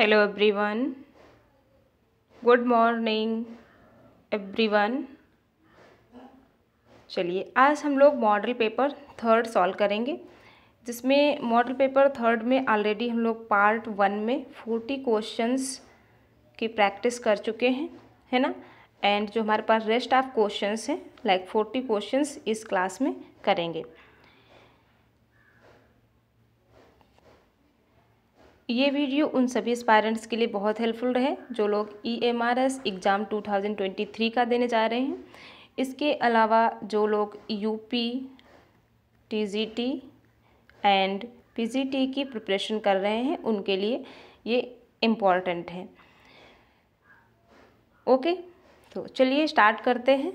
Hello everyone good morning everyone चलिए आज हम लोग मॉडल पेपर थर्ड सॉल्व करेंगे जिसमें मॉडल पेपर थर्ड में ऑलरेडी हम लोग पार्ट वन में फोर्टी क्वेश्चंस की प्रैक्टिस कर चुके हैं है ना एंड जो हमारे पास रेस्ट ऑफ क्वेश्चंस हैं लाइक फोर्टी क्वेश्चंस इस क्लास में करेंगे ये वीडियो उन सभी स्पायरेंट्स के लिए बहुत हेल्पफुल रहे जो लोग E M R S exam two thousand twenty three का देने जा रहे हैं इसके अलावा जो लोग U P T G T and P G T की प्रिपरेशन कर रहे हैं उनके लिए ये इम्पॉर्टेंट है ओके तो चलिए स्टार्ट करते हैं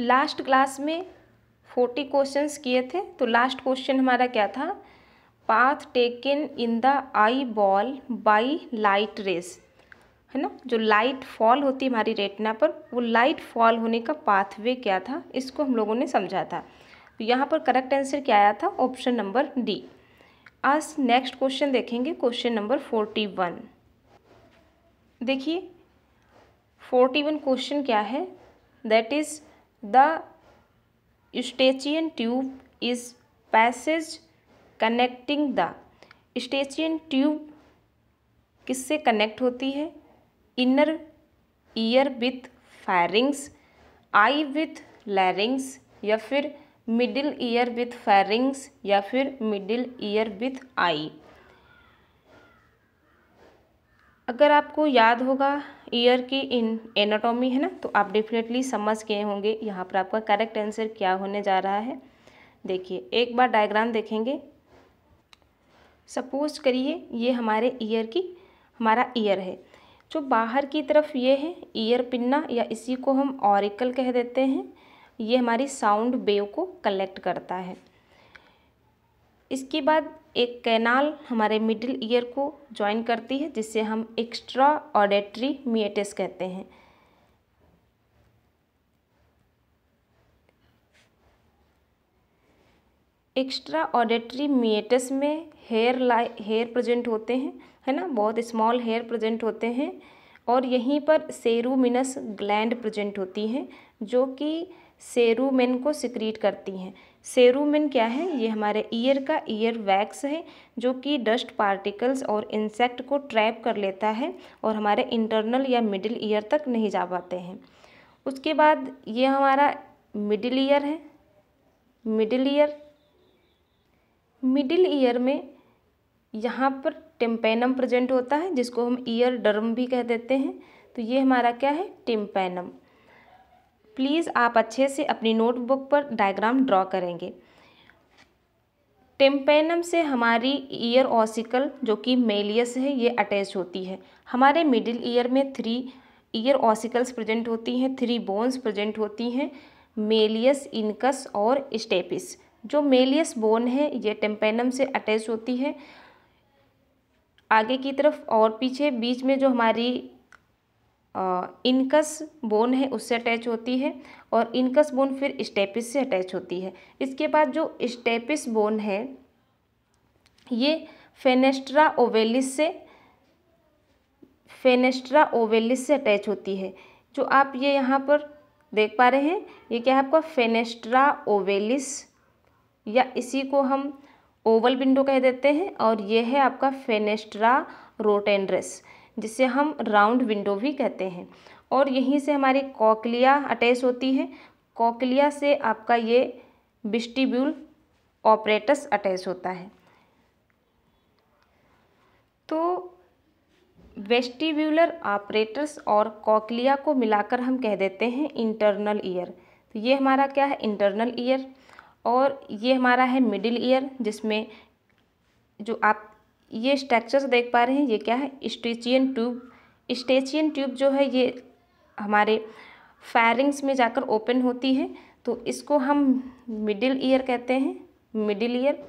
लास्ट क्लास में फोर्टी क्वेश्चंस किए थे तो लास्ट क्वेश्चन हमारा क्या था path taken in the eyeball by light rays है ना जो लाइट फॉल होती है हमारी रेटना पर वो लाइट फॉल होने का पाथवे क्या था इसको हम लोगों ने समझा था तो यहाँ पर करेक्ट आंसर क्या आया था ऑप्शन नंबर डी आज नेक्स्ट क्वेश्चन देखेंगे क्वेश्चन नंबर फोर्टी वन देखिए फोर्टी वन क्वेश्चन क्या है that is the Eustachian tube is passage connecting the Eustachian tube किससे कनेक्ट होती है इनर ईयर विथ फायरिंग्स आई विथ लैरिंग्स या फिर मिडिल ईयर विथ फायरिंग्स या फिर मिडिल ईयर विथ आई अगर आपको याद होगा ईयर की इन एनाटॉमी है ना तो आप डेफिनेटली समझ गए होंगे यहाँ पर आपका करेक्ट आंसर क्या होने जा रहा है देखिए एक बार डायग्राम देखेंगे सपोज करिए ये हमारे ईयर की हमारा ईयर है जो बाहर की तरफ ये है ईयर पिन्ना या इसी को हम ऑरिकल कह देते हैं ये हमारी साउंड बेव को कलेक्ट करता है इसके बाद एक कैनाल हमारे मिडिल ईयर को ज्वाइन करती है जिसे हम एक्स्ट्रा ऑडेट्री मिएटिस कहते हैं एक्स्ट्रा ऑडेट्री मिएटिस में हेयर लाइ हेयर प्रेजेंट होते हैं है ना बहुत स्मॉल हेयर प्रेजेंट होते हैं और यहीं पर सेरुमिनस ग्लैंड प्रेजेंट होती हैं जो कि सेरुमेन को सिक्रीट करती हैं सेरूमिन क्या है ये हमारे ईयर का ईयर वैक्स है जो कि डस्ट पार्टिकल्स और इंसेक्ट को ट्रैप कर लेता है और हमारे इंटरनल या मिडिल ईयर तक नहीं जा पाते हैं उसके बाद ये हमारा मिडिल ईयर है मिडिल ईयर मिडिल ईयर में यहाँ पर टिम्पेनम प्रेजेंट होता है जिसको हम ईयर डर्म भी कह देते हैं तो ये हमारा क्या है टिम्पेनम प्लीज़ आप अच्छे से अपनी नोटबुक पर डायग्राम ड्रॉ करेंगे टेम्पेनम से हमारी ईयर ऑसिकल जो कि मेलियस है ये अटैच होती है हमारे मिडिल ईयर में थ्री ईयर ऑसिकल्स प्रेजेंट होती हैं थ्री बोन्स प्रेजेंट होती हैं मेलियस इनकस और स्टेपिस जो मेलियस बोन है ये टेम्पेनम से अटैच होती है आगे की तरफ और पीछे बीच में जो हमारी इनकस बोन है उससे अटैच होती है और इनकस बोन फिर स्टेपिस से अटैच होती है इसके बाद जो स्टेपिस बोन है ये फेनेस्ट्रा ओवेलिस से फेनेस्ट्रा ओवेलिस से अटैच होती है जो आप ये यहाँ पर देख पा रहे हैं ये क्या है आपका फेनेस्ट्रा ओवेलिस या इसी को हम ओवल विंडो कह देते हैं और ये है आपका फेनेस्ट्रा रोटेंड्रेस जिसे हम राउंड विंडो भी कहते हैं और यहीं से हमारी कॉकलिया अटैच होती है कॉकलिया से आपका ये बिस्टिब्यूल ऑपरेटस अटैच होता है तो वेस्टिब्यूलर ऑपरेटर्स और कॉकलिया को मिलाकर हम कह देते हैं इंटरनल ईयर तो ये हमारा क्या है इंटरनल ईयर और ये हमारा है मिडिल ईयर जिसमें जो आप ये स्ट्रक्चर्स देख पा रहे हैं ये क्या है स्टेचियन ट्यूब स्टेचियन ट्यूब जो है ये हमारे फायरिंग्स में जाकर ओपन होती है तो इसको हम मिडिल ईयर कहते हैं मिडिल ईयर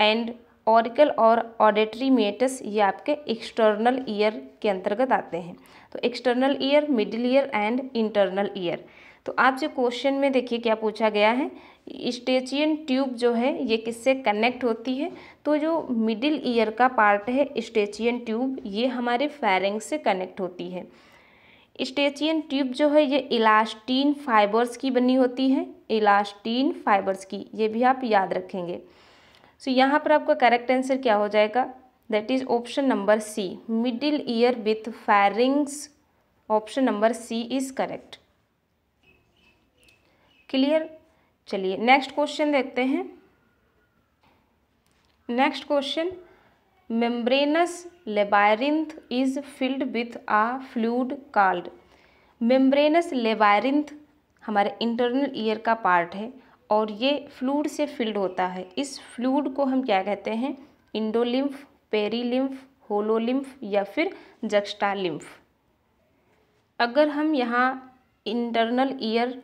एंड ऑरिकल और ऑडिटरी मेटस ये आपके एक्सटर्नल ईयर के अंतर्गत आते हैं तो external ear middle ear and internal ear तो आपसे क्वेश्चन में देखिए क्या पूछा गया है स्टेचियन ट्यूब जो है ये किससे कनेक्ट होती है तो जो मिडिल ईयर का पार्ट है स्टेचियन ट्यूब ये हमारे फैरिंग से कनेक्ट होती है स्टेचियन ट्यूब जो है ये इलास्टीन फाइबर्स की बनी होती है इलास्टीन फाइबर्स की ये भी आप याद रखेंगे सो so, यहाँ पर आपका करेक्ट आंसर क्या हो जाएगा that is option number C middle ear with pharynx option number C is correct clear चलिए नेक्स्ट क्वेश्चन देखते हैं next question membranous labyrinth is filled with a fluid called membranous labyrinth हमारे internal ear का part है और ये fluid से field होता है इस फ्लूड को हम क्या कहते हैं इंडोलिम्फ पेरीलिम्फ होलोलिम्फ या फिर जक्स्टालिम्फ अगर हम यहाँ इंटरनल ईयर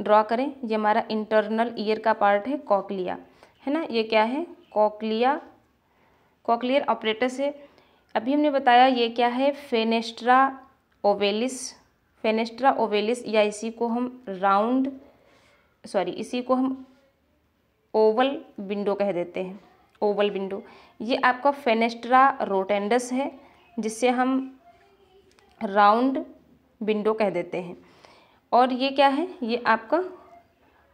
ड्रॉ करें ये हमारा इंटरनल ईयर का पार्ट है कॉकलिया है ना ये क्या है कॉकलिया कॉकलियर ऑपरेटर से अभी हमने बताया ये क्या है फेनेस्ट्रा ओवेलिस फेनेस्ट्रा ओवेलिस या इसी को हम राउंड सॉरी इसी को हम ओवल विंडो कह देते हैं ओवल विंडो ये आपका फेनेस्ट्रा रोटेंडस है जिससे हम राउंड विंडो कह देते हैं और ये क्या है ये आपका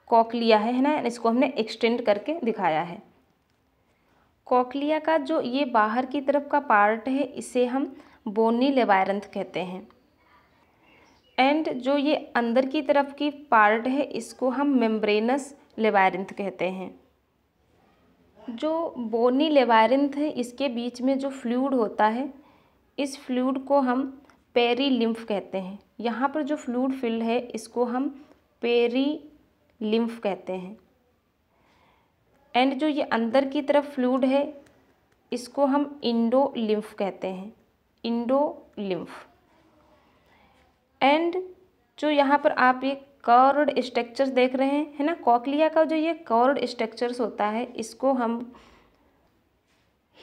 कॉकलिया है ना इसको हमने एक्सटेंड करके दिखाया है कॉकलिया का जो ये बाहर की तरफ का पार्ट है इसे हम बोनी लेवायरंथ कहते हैं एंड जो ये अंदर की तरफ की पार्ट है इसको हम मेम्ब्रेनस लेवायरंथ कहते हैं जो बोनी लेवायरंथ है इसके बीच में जो फ्लूड होता है इस फ्लूड को हम पेरी लिम्फ कहते हैं यहाँ पर जो फ्लूड फील्ड है इसको हम पेरी लिम्फ कहते हैं एंड जो ये अंदर की तरफ फ्लूड है इसको हम इंडो लिम्फ कहते हैं इंडो लिम्फ एंड जो यहाँ पर आप ये कॉर्ड स्ट्रक्चर्स देख रहे हैं है ना कॉकलिया का जो ये कॉर्ड स्ट्रक्चर्स होता है इसको हम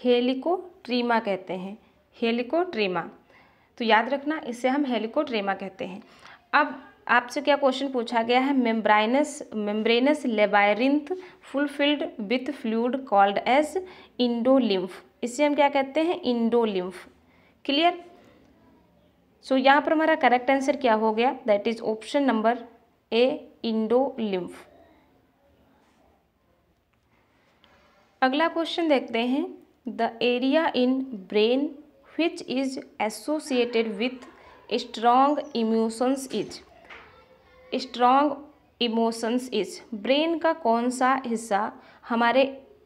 हेलिकोट्रीमा कहते हैं हेलिकोट्रीमा तो याद रखना इसे हम हेलिकोट्रेमा कहते हैं अब आपसे क्या क्वेश्चन पूछा गया है membranous membranous labyrinth fulfilled with fluid called as endolymph इसे हम क्या कहते हैं इंडोलिम्फ क्लियर सो यहाँ पर हमारा करेक्ट आंसर क्या हो गया that is option number A endolymph अगला क्वेश्चन देखते हैं the area in brain which is associated with strong emotions is strong emotions is brain का कौन सा हिस्सा हमारे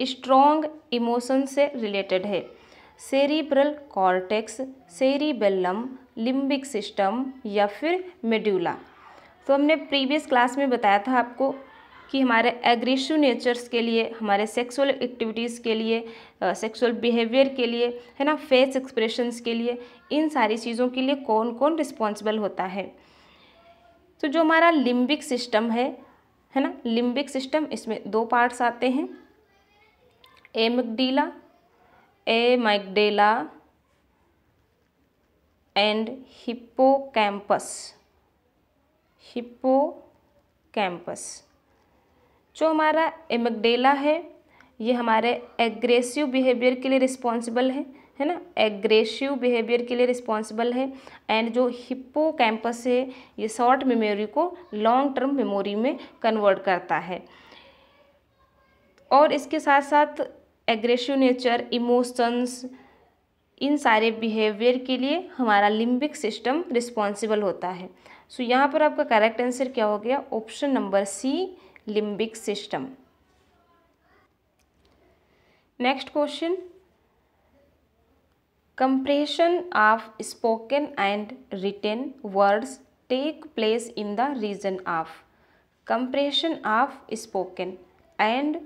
स्ट्रॉन्ग इमोशन से रिलेटेड है cerebral cortex cerebellum limbic system या फिर मेड्यूला तो हमने प्रीवियस क्लास में बताया था आपको कि हमारे एग्रेसिव नेचर्स के लिए हमारे सेक्सुअल एक्टिविटीज़ के लिए सेक्सुअल बिहेवियर के लिए है ना फेस एक्सप्रेशंस के लिए इन सारी चीज़ों के लिए कौन कौन रिस्पॉन्सिबल होता है तो जो हमारा लिम्बिक सिस्टम है है ना लिम्बिक सिस्टम इसमें दो पार्ट्स आते हैं amygdala amygdala and hippocampus जो हमारा एमगडेला है ये हमारे एग्रेसिव बिहेवियर के लिए रिस्पॉन्सिबल है है ना एग्रेसिव बिहेवियर के लिए रिस्पॉन्सिबल है एंड जो हिप्पो कैंपस है ये शॉर्ट मेमोरी को लॉन्ग टर्म मेमोरी में कन्वर्ट करता है और इसके साथ साथ एग्रेसिव नेचर इमोशंस इन सारे बिहेवियर के लिए हमारा लिम्बिक सिस्टम रिस्पॉन्सिबल होता है सो so, यहाँ पर आपका करेक्ट आंसर क्या हो गया option number C limbic system. Next question. Compression of spoken and written words take place in the region of compression of spoken and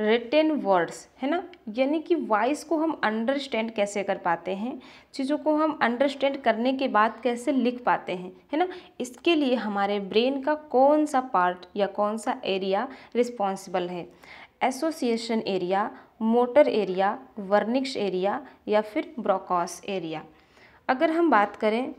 written words है ना यानी कि वॉइस को हम अंडरस्टैंड कैसे कर पाते हैं चीज़ों को हम अंडरस्टैंड करने के बाद कैसे लिख पाते हैं है ना इसके लिए हमारे ब्रेन का कौन सा पार्ट या कौन सा एरिया रिस्पॉन्सिबल है association area motor area Wernicke's area या फिर ब्रोकॉस एरिया अगर हम बात करें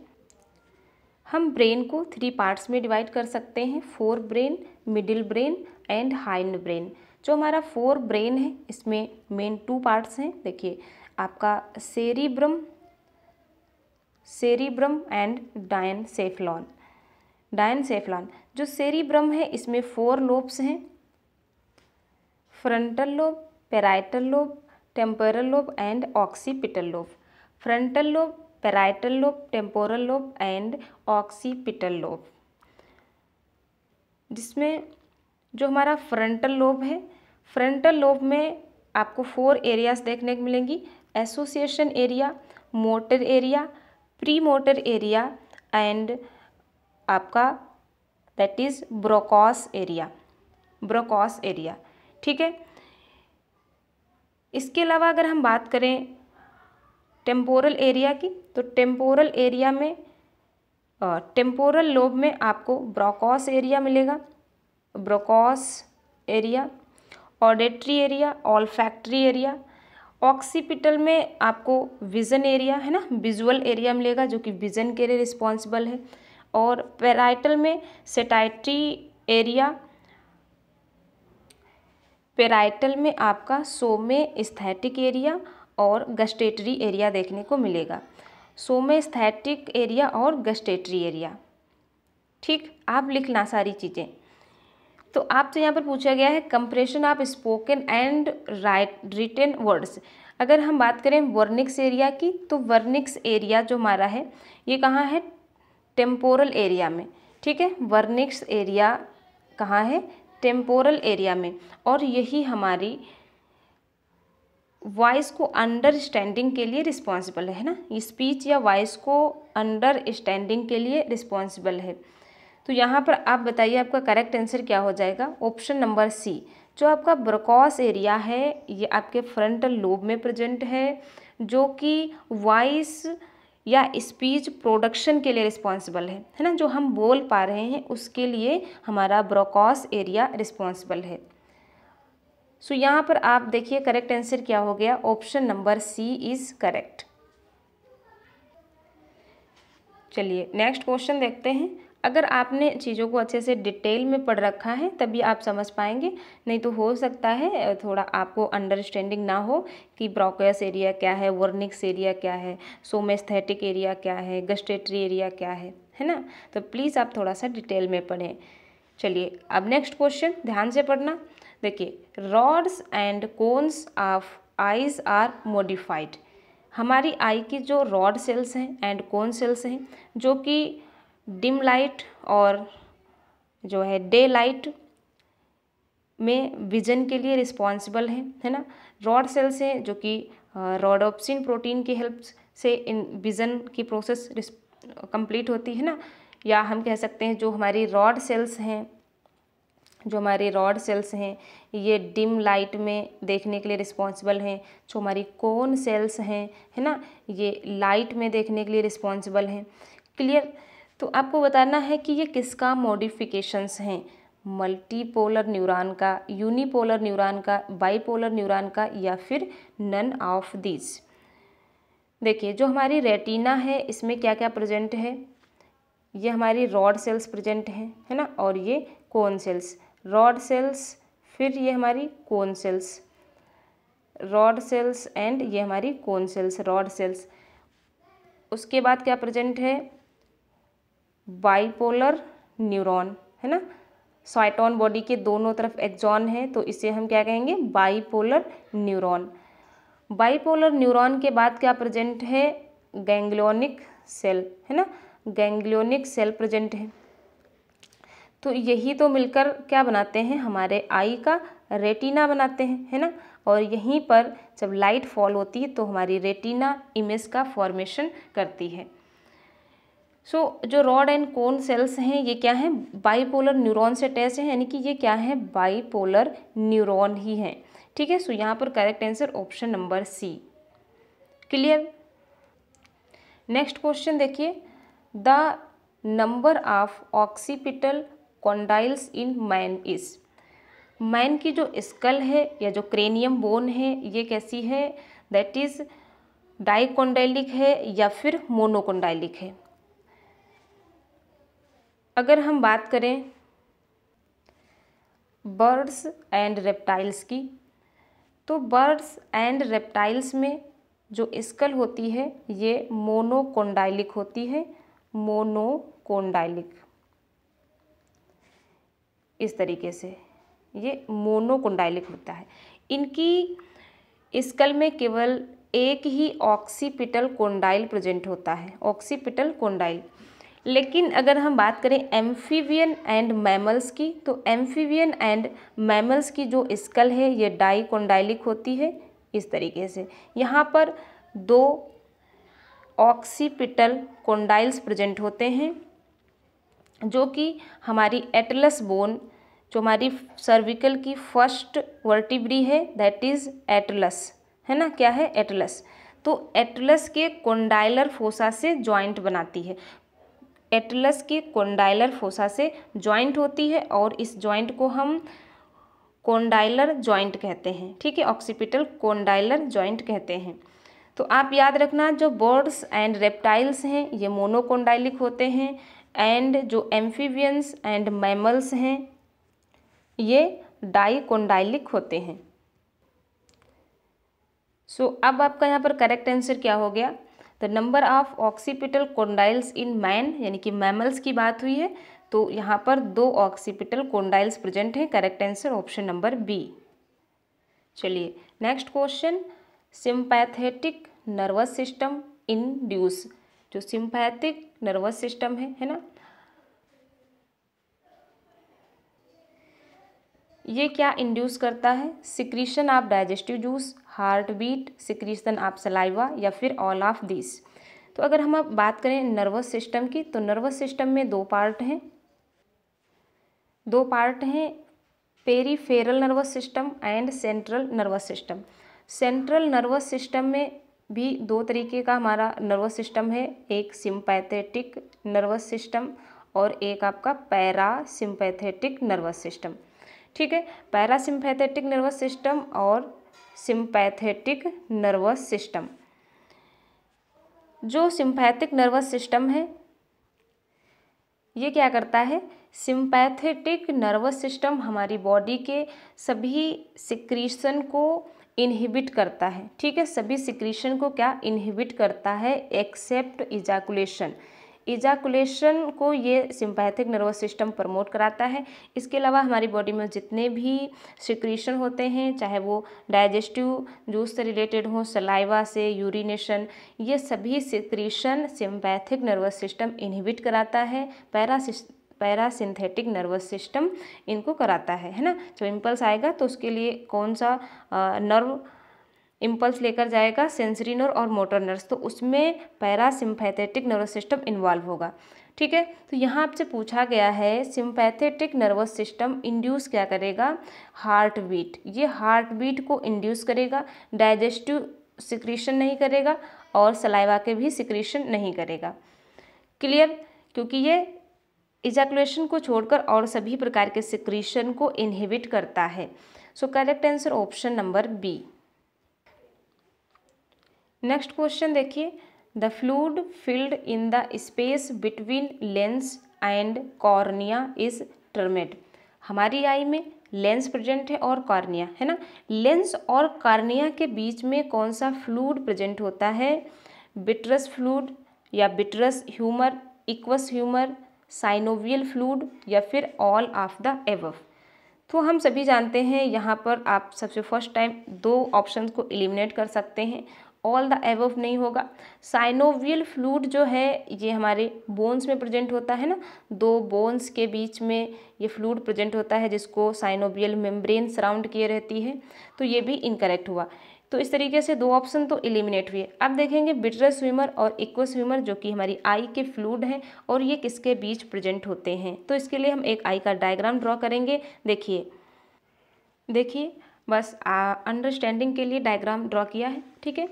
हम ब्रेन को थ्री पार्ट्स में डिवाइड कर सकते हैं forebrain middle brain and hindbrain जो हमारा फोर ब्रेन है इसमें मेन टू पार्ट्स हैं देखिए आपका cerebrum cerebrum and diencephalon diencephalon जो सेरिब्रम है इसमें फोर लोब्स हैं frontal lobe parietal lobe temporal lobe and occipital lobe frontal lobe parietal lobe temporal lobe and occipital lobe जिसमें जो हमारा फ्रंटल लोब है फ्रंटल लोब में आपको फोर एरियाज देखने को मिलेंगी association area motor area premotor area and आपका that is Broca's area Broca's area ठीक है इसके अलावा अगर हम बात करें टेम्पोरल एरिया की तो टेम्पोरल एरिया में टेम्पोरल लोब में आपको ब्रोकॉस एरिया मिलेगा Broca's area auditory area olfactory area occipital में आपको विजन एरिया है ना विजुअल एरिया मिलेगा जो कि विजन के लिए रिस्पॉन्सिबल है और पेराइटल में सेटाइट्री एरिया पेराइटल में आपका सोमे स्थैटिक एरिया और गस्टेटरी एरिया देखने को मिलेगा सोमे स्थैटिक एरिया और गस्टेटरी एरिया ठीक आप लिखना सारी चीज़ें तो आपसे तो यहाँ पर पूछा गया है compression of spoken and write written words अगर हम बात करें वर्निक्स एरिया की तो वर्निक्स एरिया जो हमारा है ये कहाँ है टेम्पोरल एरिया में ठीक है वर्निक्स एरिया कहाँ है टेम्पोरल एरिया में और यही हमारी वॉइस को अंडरस्टैंडिंग के लिए रिस्पॉन्सिबल है ना स्पीच या वॉइस को अंडरस्टैंडिंग के लिए रिस्पॉन्सिबल है तो यहाँ पर आप बताइए आपका करेक्ट आंसर क्या हो जाएगा ऑप्शन नंबर सी जो आपका ब्रकॉस एरिया है ये आपके फ्रंटल लोब में प्रेजेंट है जो कि वॉइस या स्पीच प्रोडक्शन के लिए रिस्पॉन्सिबल है है ना जो हम बोल पा रहे हैं उसके लिए हमारा ब्रोकॉस एरिया रिस्पॉन्सिबल है सो so, यहाँ पर आप देखिए करेक्ट आंसर क्या हो गया option number C is correct चलिए नेक्स्ट क्वेश्चन देखते हैं अगर आपने चीज़ों को अच्छे से डिटेल में पढ़ रखा है तभी आप समझ पाएंगे नहीं तो हो सकता है थोड़ा आपको अंडरस्टैंडिंग ना हो कि ब्रोकस एरिया क्या है वर्निक्स एरिया क्या है सोमेस्थेटिक एरिया क्या है गस्टेटरी एरिया क्या है है ना तो प्लीज़ आप थोड़ा सा डिटेल में पढ़ें चलिए अब नेक्स्ट क्वेश्चन ध्यान से पढ़ना देखिए rods and cones of eyes are modified हमारी आई की जो रॉड सेल्स हैं एंड कोन सेल्स हैं जो कि डिम लाइट और जो है डे लाइट में विजन के लिए रिस्पॉन्सिबल है है ना रॉड सेल्स हैं जो कि रॉडोपसिन प्रोटीन की हेल्प से इन विजन की प्रोसेस कंप्लीट होती है ना या हम कह सकते हैं जो हमारी रॉड सेल्स हैं जो हमारे रॉड सेल्स हैं ये डिम लाइट में देखने के लिए रिस्पॉन्सिबल हैं जो हमारी कौन सेल्स हैं है ना ये लाइट में देखने के लिए रिस्पॉन्सिबल हैं क्लियर तो आपको बताना है कि ये किसका मॉडिफिकेशंस हैं मल्टीपोलर न्यूरॉन का यूनिपोलर न्यूरॉन का बाईपोलर न्यूरॉन का या फिर नन ऑफ दिस देखिए जो हमारी रेटिना है इसमें क्या क्या प्रेजेंट है ये हमारी रॉड सेल्स प्रेजेंट हैं है ना और ये कोन सेल्स रॉड सेल्स फिर ये हमारी cone cells rod cells and ये हमारी कोन सेल्स रॉड सेल्स उसके बाद क्या प्रेजेंट है बाइपोलर न्यूरॉन है ना सॉइटॉन बॉडी के दोनों तरफ एक्जॉन है तो इसे हम क्या कहेंगे बाइपोलर न्यूरॉन बाईपोलर न्यूरॉन के बाद क्या प्रेजेंट है गैंग्लियोनिक सेल है ना गैंग्लियोनिक सेल प्रेजेंट है तो यही तो मिलकर क्या बनाते हैं हमारे आई का रेटिना बनाते हैं है ना और यहीं पर जब लाइट फॉल होती है तो हमारी रेटिना इमेज का फॉर्मेशन करती है सो so, जो रॉड एंड कोन सेल्स हैं ये क्या हैं बाईपोलर न्यूरॉन से अटैच हैं यानी कि ये क्या है बाईपोलर न्यूरॉन ही हैं ठीक है सो so, यहाँ पर correct answer option number C clear next question देखिए the number of occipital condyles in man is man की जो स्कल है या जो क्रेनियम बोन है ये कैसी है दैट इज़ डाइकोंडाइलिक है या फिर मोनोकोंडाइलिक है अगर हम बात करें बर्ड्स एंड रेप्टाइल्स की तो बर्ड्स एंड रेप्टाइल्स में जो स्कल होती है ये मोनोकोंडाइलिक होती है मोनोकोंडाइलिक इस तरीके से ये मोनोकोंडाइलिक होता है इनकी स्कल में केवल एक ही ऑक्सीपिटल कोंडाइल प्रेजेंट होता है ऑक्सीपिटल कोंडाइल लेकिन अगर हम बात करें एम्फीवियन एंड मैमल्स की तो एम्फीवियन एंड मैमल्स की जो स्कल है ये डाइकोंडाइलिक होती है इस तरीके से यहाँ पर दो ऑक्सीपिटल कोंडाइल्स प्रेजेंट होते हैं जो कि हमारी एटलस बोन जो हमारी सर्विकल की फर्स्ट वर्टिब्री है दैट इज़ एटलस है ना क्या है एटलस तो एटलस के कोंडाइलर फोसा से जॉइंट बनाती है एटलस के कोंडाइलर फोसा से ज्वाइंट होती है और इस ज्वाइंट को हम कोंडाइलर ज्वाइंट कहते हैं ठीक है ऑक्सीपिटल कोंडाइलर ज्वाइंट कहते हैं तो आप याद रखना जो बर्ड्स एंड रेप्टाइल्स हैं ये मोनोकोंडाइलिक होते हैं एंड जो एम्फीवियंस एंड मैमल्स हैं ये डाइकोंडाइलिक होते हैं सो so, अब आपका यहाँ पर करेक्ट आंसर क्या हो गया number of occipital condyles in man यानी कि मैमल्स की बात हुई है तो यहाँ पर दो ऑक्सीपिटल कोंडाइल्स प्रेजेंट हैं correct answer option number B चलिए next question sympathetic nervous system induce जो सिम्पैथिक नर्वस सिस्टम है है ना ये क्या इंड्यूस करता है secretion of digestive juice heart beat secretion of saliva या फिर ऑल ऑफ दिस तो अगर हम अब बात करें नर्वस सिस्टम की तो नर्वस सिस्टम में दो पार्ट हैं दो पार्ट हैं peripheral nervous system and central nervous system central nervous system में भी दो तरीके का हमारा नर्वस सिस्टम है एक सिंपैथेटिक नर्वस सिस्टम और एक आपका पैरा सिंपैथेटिक नर्वस सिस्टम ठीक है पैरासिम्पैथेटिक नर्वस सिस्टम और सिंपैथेटिक नर्वस सिस्टम जो सिंपैथिक नर्वस सिस्टम है ये क्या करता है सिंपैथेटिक नर्वस सिस्टम हमारी बॉडी के सभी सिक्रीशन को इनहिबिट करता है ठीक है सभी सिक्रीशन को क्या इनहिबिट करता है एक्सेप्ट इजाकुलेशन इजाकुलेशन को ये सिम्पैथिक नर्वस सिस्टम प्रमोट कराता है इसके अलावा हमारी बॉडी में जितने भी सिक्रीशन होते हैं चाहे वो डाइजेस्टिव जूस से रिलेटेड हों सलाइवा से यूरिनेशन ये सभी secretion sympathetic nervous system inhibit कराता है पैरासिस पैरासिंथेटिक नर्वस सिस्टम इनको कराता है है ना जब इम्पल्स आएगा तो उसके लिए कौन सा नर्व इम्पल्स लेकर जाएगा सेंसरी नर्व और मोटर नर्व्स तो उसमें पैरासिम्पैथेटिक नर्वस सिस्टम इन्वॉल्व होगा ठीक है तो यहाँ आपसे पूछा गया है सिम्पैथेटिक नर्वस सिस्टम इंड्यूस क्या करेगा हार्ट बीट ये हार्ट बीट को इंड्यूस करेगा डाइजेस्टिव सिक्रीशन नहीं करेगा और सलाइवा के भी सिक्रीशन नहीं करेगा क्लियर क्योंकि ये इजैकुलेशन को छोड़कर और सभी प्रकार के सिक्रीशन को इनहिबिट करता है so correct answer option number B next question देखिए the fluid filled in the space between lens and cornea is termed हमारी आई में लेंस प्रेजेंट है और कॉर्निया है ना लेंस और कॉर्निया के बीच में कौन सा फ्लूड प्रेजेंट होता है बिटरस फ्लूड या vitreous humour aqueous humour synovial fluid या फिर ऑल ऑफ द एव तो हम सभी जानते हैं यहाँ पर आप सबसे फर्स्ट टाइम दो ऑप्शन को एलिमिनेट कर सकते हैं ऑल द एवव नहीं होगा साइनोवियल फ्लूड जो है ये हमारे बोन्स में प्रेजेंट होता है ना दो बोन्स के बीच में ये फ्लूड प्रेजेंट होता है जिसको साइनोवियल मेम्ब्रेन सराउंड किए रहती है तो ये भी इनकरेक्ट हुआ तो इस तरीके से दो ऑप्शन तो एलिमिनेट हुए अब देखेंगे बिटर स्विमर और इक्व स्विमर जो कि हमारी आई के फ्लूड हैं और ये किसके बीच प्रेजेंट होते हैं तो इसके लिए हम एक आई का डायग्राम ड्रॉ करेंगे देखिए देखिए बस अंडरस्टैंडिंग के लिए डायग्राम ड्रॉ किया है ठीक है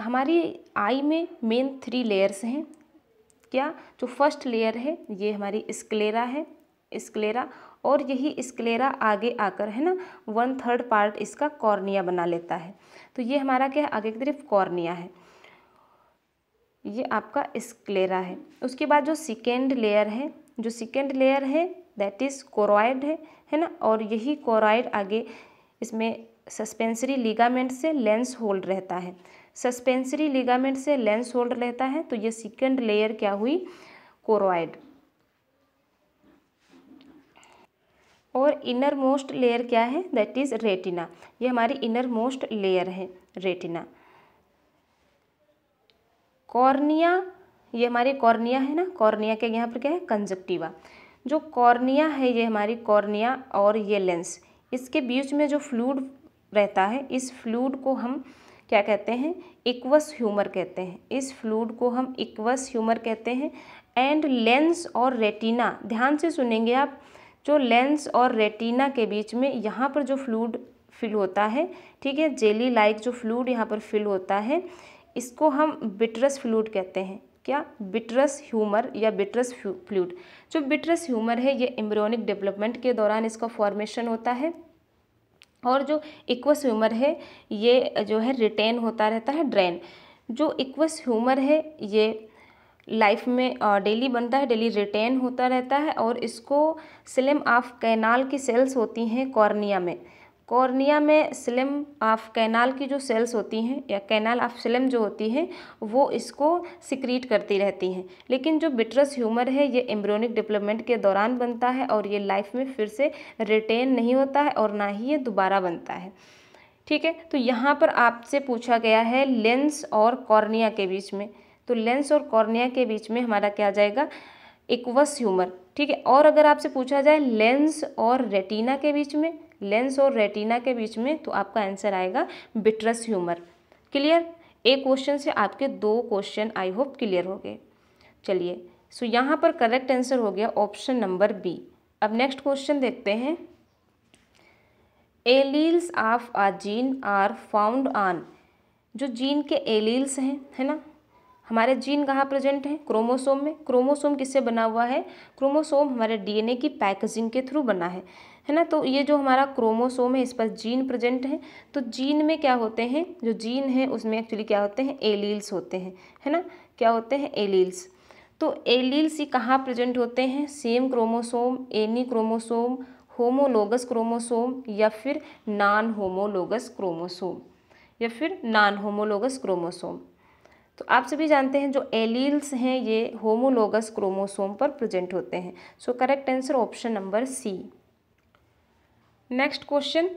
हमारी आई में मेन थ्री लेयर्स हैं क्या जो फर्स्ट लेयर है ये हमारी स्क्लेरा है स्क्लेरा और यही स्क्लेरा आगे आकर है ना वन थर्ड पार्ट इसका कॉर्निया बना लेता है तो ये हमारा क्या है आगे की तरफ कॉर्निया है ये आपका स्क्लेरा है उसके बाद जो सेकेंड लेयर है जो सेकेंड लेयर है दैट इज़ कोरोइड है है ना और यही कोरोइड आगे इसमें सस्पेंसरी लिगामेंट से लेंस होल्ड रहता है सस्पेंसरी लिगामेंट से लेंस होल्ड रहता है तो ये सेकेंड लेयर क्या हुई कोरोइड और इनर मोस्ट लेयर क्या है दैट इज़ रेटिना ये हमारी इनर मोस्ट लेयर है रेटिना कॉर्निया ये हमारी कॉर्निया है ना कॉर्निया के यहाँ पर क्या है कंजक्टिवा जो कॉर्निया है ये हमारी कॉर्निया और ये लेंस इसके बीच में जो फ्लूड रहता है इस फ्लूड को हम क्या कहते हैं इक्वस ह्यूमर कहते हैं इस फ्लूड को हम इक्वस ह्यूमर कहते हैं एंड लेंस और रेटिना ध्यान से सुनेंगे आप जो लेंस और रेटिना के बीच में यहाँ पर जो फ्लूड फिल होता है ठीक है जेली लाइक जो फ्लूड यहाँ पर फिल होता है इसको हम बिटरस फ्लूड कहते हैं क्या बिटरस ह्यूमर या बिटरस फ्लूड जो बिटरस ह्यूमर है ये एम्ब्रियोनिक डेवलपमेंट के दौरान इसका फॉर्मेशन होता है और जो इक्वस ह्यूमर है ये जो है रिटेन होता रहता है ड्रेन जो इक्वस ह्यूमर है ये लाइफ में डेली बनता है डेली रिटेन होता रहता है और इसको स्लिम ऑफ कैनाल की सेल्स होती हैं कॉर्निया में कॉर्निया में स्लिम ऑफ कैनाल की जो सेल्स होती हैं या कैनाल ऑफ स्लिम जो होती हैं वो इसको सिक्रीट करती रहती हैं लेकिन जो बिटरस ह्यूमर है ये एम्ब्रोनिक डेवलपमेंट के दौरान बनता है और ये लाइफ में फिर से रिटेन नहीं होता है और ना ही ये दोबारा बनता है ठीक है तो यहाँ पर आपसे पूछा गया है लेंस और कॉर्निया के बीच में तो लेंस और कॉर्निया के बीच में हमारा क्या जाएगा इक्वस ह्यूमर ठीक है और अगर आपसे पूछा जाए लेंस और रेटिना के बीच में लेंस और रेटिना के बीच में तो आपका आंसर आएगा बिट्रस ह्यूमर क्लियर एक क्वेश्चन से आपके दो क्वेश्चन आई होप क्लियर हो गए चलिए सो यहाँ पर करेक्ट आंसर हो गया ऑप्शन नंबर बी अब नेक्स्ट क्वेश्चन देखते हैं alleles of a gene are found on जो जीन के एलील्स हैं है ना हमारे जीन कहाँ प्रेजेंट है क्रोमोसोम में क्रोमोसोम किससे बना हुआ है क्रोमोसोम हमारे डीएनए की पैकेजिंग के थ्रू बना है है ना तो ये जो हमारा क्रोमोसोम है इस पर जीन प्रेजेंट है तो जीन में क्या होते हैं जो जीन है उसमें एक्चुअली क्या होते हैं एलील्स होते हैं है ना क्या होते हैं एलील्स तो एलील्स ये कहाँ प्रेजेंट होते हैं same chromosome any chromosome homologous chromosome या फिर नॉन होमोलोगस क्रोमोसोम या फिर नॉन होमोलोगस क्रोमोसोम तो आप सभी जानते हैं जो एलील्स हैं ये होमोलोगस क्रोमोसोम पर प्रेजेंट होते हैं so correct answer option number C next question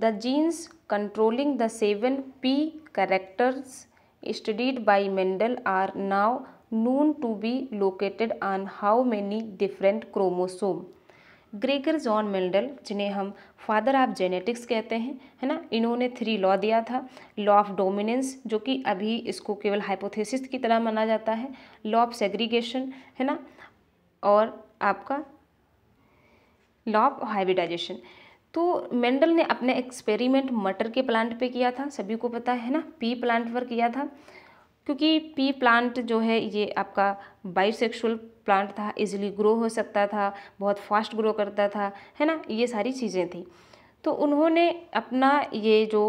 the genes controlling the seven pea characters studied by Mendel are now known to be located on how many different chromosome Gregor John Mendel जिन्हें हम father of genetics कहते हैं है ना इन्होंने three law दिया था law of dominance जो कि अभी इसको केवल हाइपोथेसिस की तरह माना जाता है लॉ ऑफ सेग्रीगेशन है ना और आपका लॉ ऑफ हाइब्रिडाइजेशन तो मेंडल ने अपने एक्सपेरिमेंट मटर के प्लांट पे किया था सभी को पता है ना पी प्लांट पर किया था क्योंकि पी प्लांट जो है ये आपका बायोसेक्सुअल प्लांट था इजीली ग्रो हो सकता था बहुत फास्ट ग्रो करता था है ना ये सारी चीज़ें थी तो उन्होंने अपना ये जो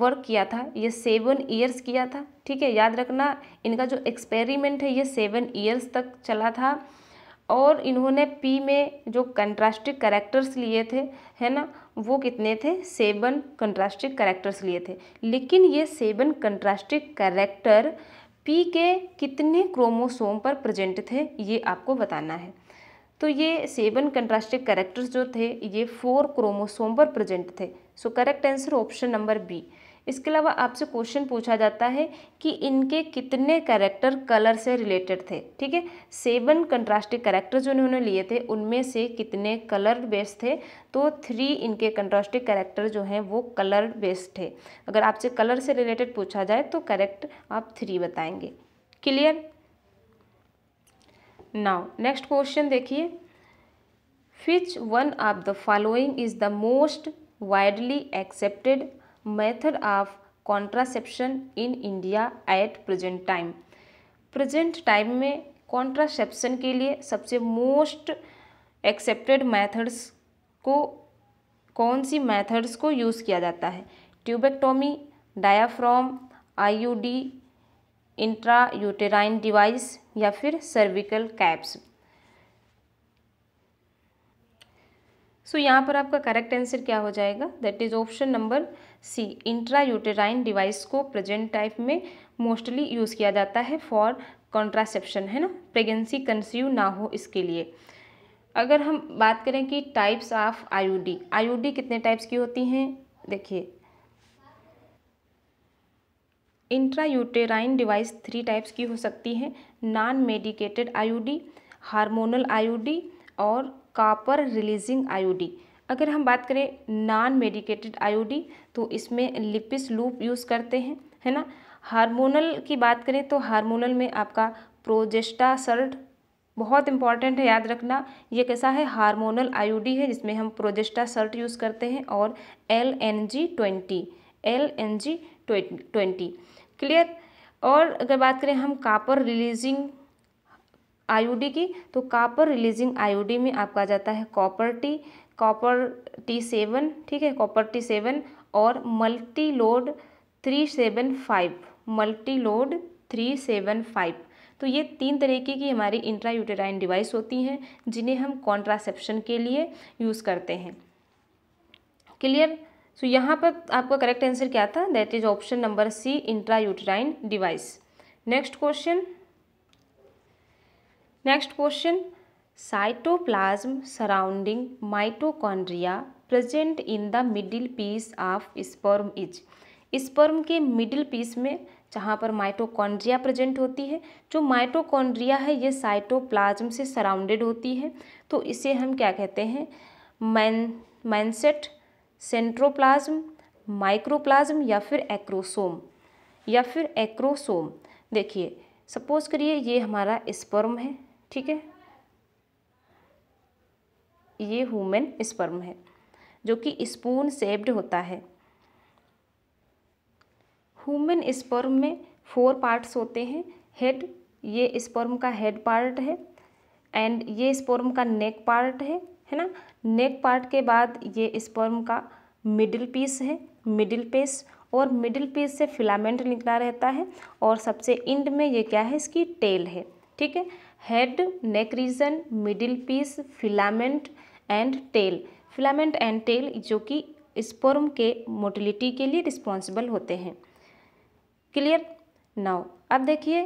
वर्क किया था ये सेवन ईयर्स किया था ठीक है याद रखना इनका जो एक्सपेरिमेंट है ये सेवन ईयर्स तक चला था और इन्होंने पी में जो कंट्रास्टिक करेक्टर्स लिए थे है ना वो कितने थे सेवन कंट्रास्टिक करेक्टर्स लिए थे लेकिन ये सेवन कंट्रास्टिक करेक्टर पी के कितने क्रोमोसोम पर प्रेजेंट थे ये आपको बताना है तो ये सेवन कंट्रास्टिक करेक्टर्स जो थे ये फोर क्रोमोसोम पर प्रेजेंट थे so correct answer option number B इसके अलावा आपसे क्वेश्चन पूछा जाता है कि इनके कितने कैरेक्टर कलर से रिलेटेड थे ठीक है सेवन कंट्रास्टिक कैरेक्टर जो इन्होंने लिए थे उनमें से कितने कलर बेस्ड थे तो थ्री इनके कंट्रास्टिक कैरेक्टर जो हैं वो कलर बेस्ड थे अगर आपसे कलर से रिलेटेड पूछा जाए तो करेक्ट आप थ्री बताएंगे क्लियर नाउ नेक्स्ट क्वेश्चन देखिए which one of the following is the most widely accepted method of contraception in India at present time present time में कॉन्ट्रासेप्शन के लिए सबसे मोस्ट एक्सेप्टेड मैथड्स को कौन सी मैथड्स को यूज़ किया जाता है tubectomy diaphragm the intrauterine device या फिर सर्विकल कैप्स सो यहाँ पर आपका करेक्ट आंसर क्या हो जाएगा that is option number C intrauterine device को प्रेजेंट टाइप में मोस्टली यूज़ किया जाता है फॉर कॉन्ट्रासेप्शन है ना प्रेगनेंसी कंस्यू ना हो इसके लिए अगर हम बात करें कि टाइप्स ऑफ आईयूडी आईयूडी कितने टाइप्स की होती हैं देखिए intrauterine device three types की हो सकती हैं non medicated IUD hormonal IUD और कापर रिलीजिंग आईयूडी अगर हम बात करें नॉन मेडिकेटेड आयोडी तो इसमें लिपिस लूप यूज़ करते हैं है ना हार्मोनल की बात करें तो हार्मोनल में आपका प्रोजेस्टा सर्ट बहुत इंपॉर्टेंट है याद रखना ये कैसा है हार्मोनल आयोडी है जिसमें हम प्रोजेस्टा सर्ट यूज़ करते हैं और L N G twenty L N G twenty clear और अगर बात करें हम कापर रिलीजिंग आयोडी की तो कापर रिलीजिंग आयोडी में आपका आ जाता है copper T copper T seven ठीक है कॉपर टी सेवन और multiload three seven five multiload three seven five तो ये तीन तरीके की हमारी इंट्रा यूटेराइन डिवाइस होती हैं जिन्हें हम कॉन्ट्रासेप्शन के लिए यूज़ करते हैं क्लियर सो यहाँ पर आपका करेक्ट आंसर क्या था that is option number C intrauterine device next question next question cytoplasm surrounding mitochondria present in the middle piece of sperm is sperm के मिडिल पीस में जहाँ पर माइटोकॉन्ड्रिया प्रेजेंट होती है जो माइटोकॉन्ड्रिया है ये साइटोप्लाज्म से सराउंडेड होती है तो इसे हम क्या कहते हैं मैन मैंसेट सेंट्रोप्लाज्म माइक्रोप्लाज्म या फिर एक्रोसोम या फिर एक्रोसोम देखिए सपोज करिए ये हमारा स्पर्म है ठीक है ये ह्यूमन स्पर्म है जो कि स्पून सेप्ड होता है ह्यूमन स्पर्म में फोर पार्ट्स होते हैं हेड ये स्पर्म का हेड पार्ट है एंड ये स्पर्म का नेक पार्ट है है ना नेक पार्ट के बाद ये स्पर्म का मिडिल पीस है मिडिल पीस और मिडिल पीस से फिलामेंट निकला रहता है और सबसे इंड में ये क्या है इसकी टेल है ठीक है head neck region middle piece filament and tail filament and tail जो कि स्पर्म के मोटिलिटी के लिए रिस्पॉन्सिबल होते हैं क्लियर नाउ अब देखिए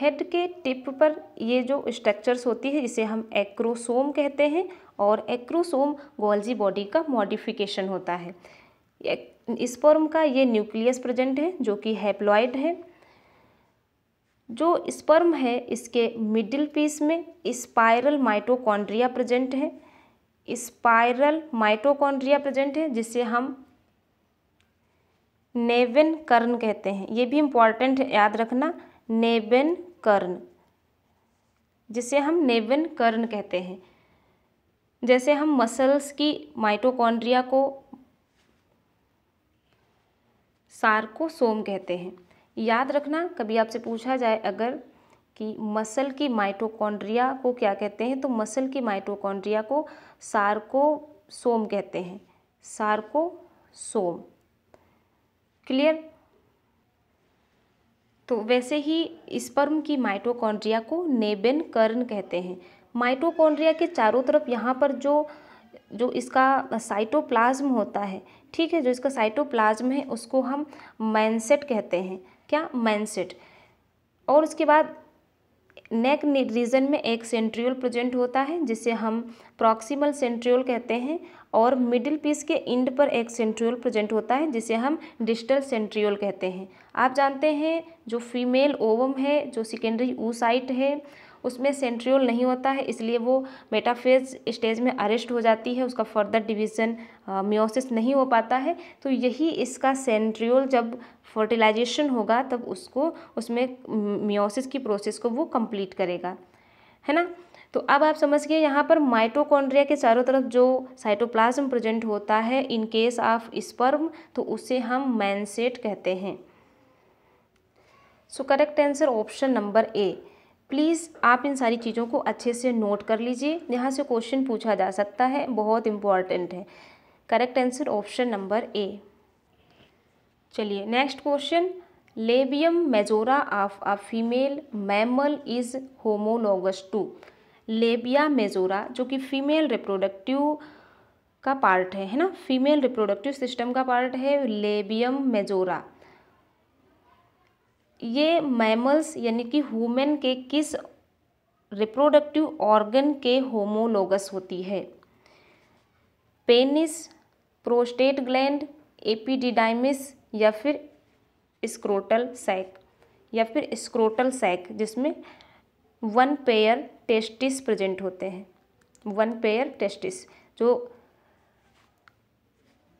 हेड के टिप पर ये जो स्ट्रक्चर्स होती है जिसे हम एक्रोसोम कहते हैं और एक्रोसोम गोल्जी बॉडी का मॉडिफिकेशन होता है स्पर्म का ये न्यूक्लियस प्रेजेंट है जो कि हैप्लॉइड है जो स्पर्म है इसके मिडिल पीस में स्पायरल माइटोकॉन्ड्रिया प्रेजेंट है स्पायरल माइटोकॉन्ड्रिया प्रेजेंट है जिसे हम नेवेन कर्न कहते हैं ये भी इम्पॉर्टेंट है याद रखना नेवेन कर्न जिसे हम नेवेन कर्न कहते हैं जैसे हम मसल्स की माइटोकॉन्ड्रिया को सार्कोसोम कहते हैं याद रखना कभी आपसे पूछा जाए अगर कि मसल की माइटोकॉन्ड्रिया को क्या कहते हैं तो मसल की माइटोकॉन्ड्रिया को सार्कोसोम कहते हैं सार्कोसोम क्लियर तो वैसे ही स्पर्म की माइटोकॉन्ड्रिया को नेबेन कर्न कहते हैं माइटोकॉन्ड्रिया के चारों तरफ यहाँ पर जो जो इसका साइटोप्लाज्म होता है ठीक है जो इसका साइटोप्लाज्म है उसको हम मैंसेट कहते हैं क्या मैंसेट और उसके बाद नेक रीजन में एक सेंट्रियोल प्रेजेंट होता है जिसे हम प्रॉक्सिमल सेंट्रियोल कहते हैं और मिडिल पीस के इंड पर एक सेंट्रियोल प्रेजेंट होता है जिसे हम डिस्टल सेंट्रियोल कहते हैं आप जानते हैं जो फीमेल ओवम है जो सेकेंडरी ऊसाइट है उसमें सेंट्रियोल नहीं होता है इसलिए वो मेटाफेज स्टेज में अरेस्ट हो जाती है उसका फर्दर डिवीज़न म्योसिस नहीं हो पाता है तो यही इसका सेंट्रियोल जब फर्टिलाइजेशन होगा तब उसको उसमें म्योसिस की प्रोसेस को वो कंप्लीट करेगा है ना तो अब आप समझ गए यहाँ पर माइटोकॉन्ड्रिया के चारों तरफ जो साइटोप्लाज्म प्रेजेंट होता है इन केस ऑफ स्पर्म तो उसे हम मैनसेट कहते हैं so correct answer option number A please आप इन सारी चीज़ों को अच्छे से नोट कर लीजिए यहाँ से क्वेश्चन पूछा जा सकता है बहुत इम्पॉर्टेंट है correct answer option number A चलिए next question labium majora of a female mammal is homologous to labia majora जो कि फीमेल रिप्रोडक्टिव का पार्ट है है ना फीमेल रिप्रोडक्टिव सिस्टम का पार्ट है लेबियम मेजोरा ये मैमल्स यानी कि हुमेन के किस रिप्रोडक्टिव ऑर्गन के होमोलोगस होती है पेनिस प्रोस्टेट ग्लैंड एपीडिडाइमिस या फिर स्क्रोटल सैक या फिर स्क्रोटल सैक जिसमें वन पेयर टेस्टिस प्रेजेंट होते हैं वन पेयर टेस्टिस जो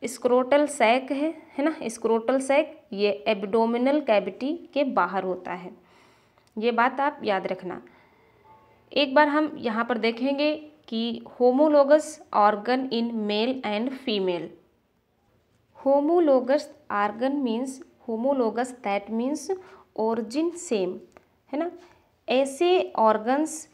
स्क्रोटल सैक है है ना स्क्रोटल सैक ये एब्डोमिनल कैविटी के बाहर होता है ये बात आप याद रखना एक बार हम यहाँ पर देखेंगे कि homologous organ in male and female homologous organ means homologous that means origin same है ना ऐसे ऑर्गन्स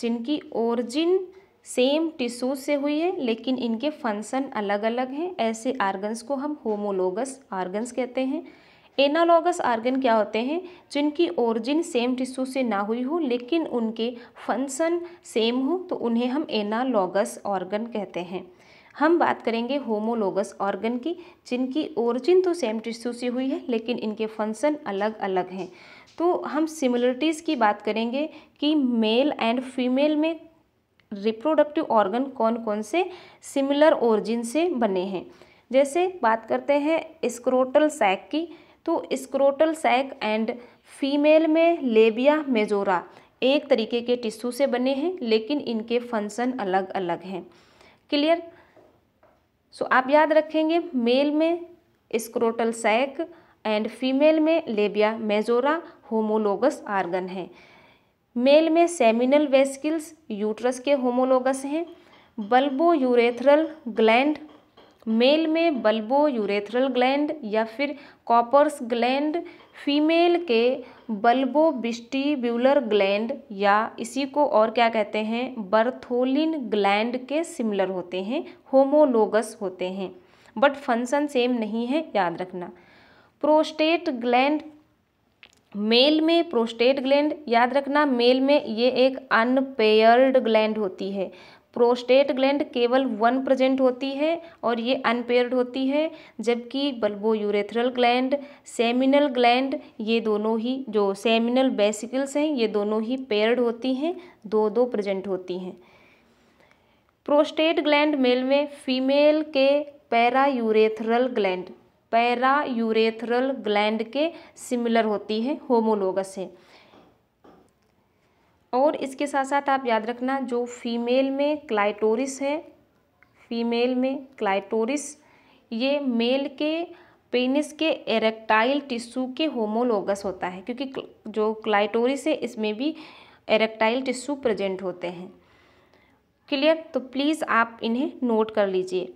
जिनकी ओरिजिन सेम टिश्यू से हुई है लेकिन इनके फंक्शन अलग अलग हैं ऐसे आर्गन्स को हम होमोलोगस आर्गन्स कहते हैं एनालोगस आर्गन क्या होते हैं जिनकी ओरिजिन सेम टिश्यू से ना हुई हो लेकिन उनके फंक्शन सेम हो तो उन्हें हम एनालोगस ऑर्गन कहते हैं हम बात करेंगे होमोलोगस ऑर्गन की जिनकी ओरिजिन तो सेम टिश्यू से हुई है लेकिन इनके फंक्शन अलग अलग हैं तो हम सिमिलरिटीज़ की बात करेंगे कि मेल एंड फीमेल में रिप्रोडक्टिव ऑर्गन कौन कौन से सिमिलर ओरिजिन से बने हैं जैसे बात करते हैं स्क्रोटल सैक की तो स्क्रोटल सैक एंड फीमेल में लेबिया मेजोरा एक तरीके के टिश्यू से बने हैं लेकिन इनके फंक्शन अलग अलग हैं क्लियर सो आप याद रखेंगे मेल में स्क्रोटल सैक एंड फीमेल में लेबिया मेजोरा होमोलोगस आर्गन है मेल में सेमिनल वेस्किल्स यूट्रस के होमोलोगस हैं बल्बो यूरेथरल ग्लैंड मेल में बल्बो यूरेथरल ग्लैंड या फिर कॉपर्स ग्लैंड फीमेल के बल्बो बिस्टिब्यूलर ग्लैंड या इसी को और क्या कहते हैं बर्थोलिन ग्लैंड के सिमिलर होते हैं होमोलोगस होते हैं बट फंक्शन सेम नहीं है याद रखना प्रोस्टेट ग्लैंड मेल में प्रोस्टेट ग्लैंड याद रखना मेल में ये एक अनपेयर्ड ग्लैंड होती है प्रोस्टेट ग्लैंड केवल वन प्रेजेंट होती है और ये अनपेयर्ड होती है जबकि bulbourethral gland seminal gland ये दोनों ही जो सेमिनल बेसिकल्स हैं ये दोनों ही पेयर्ड होती हैं दो दो प्रेजेंट होती हैं प्रोस्टेट ग्लैंड मेल में फीमेल के paraurethral gland paraurethral gland के सिमिलर होती है होमोलोगस है और इसके साथ साथ आप याद रखना जो फीमेल में क्लाइटोरिस है फीमेल में क्लाइटोरिस ये मेल के पेनिस के एरेक्टाइल टिश्यू के होमोलोगस होता है क्योंकि जो क्लाइटोरिस है इसमें भी एरेक्टाइल टिश्यू प्रेजेंट होते हैं क्लियर तो प्लीज़ आप इन्हें नोट कर लीजिए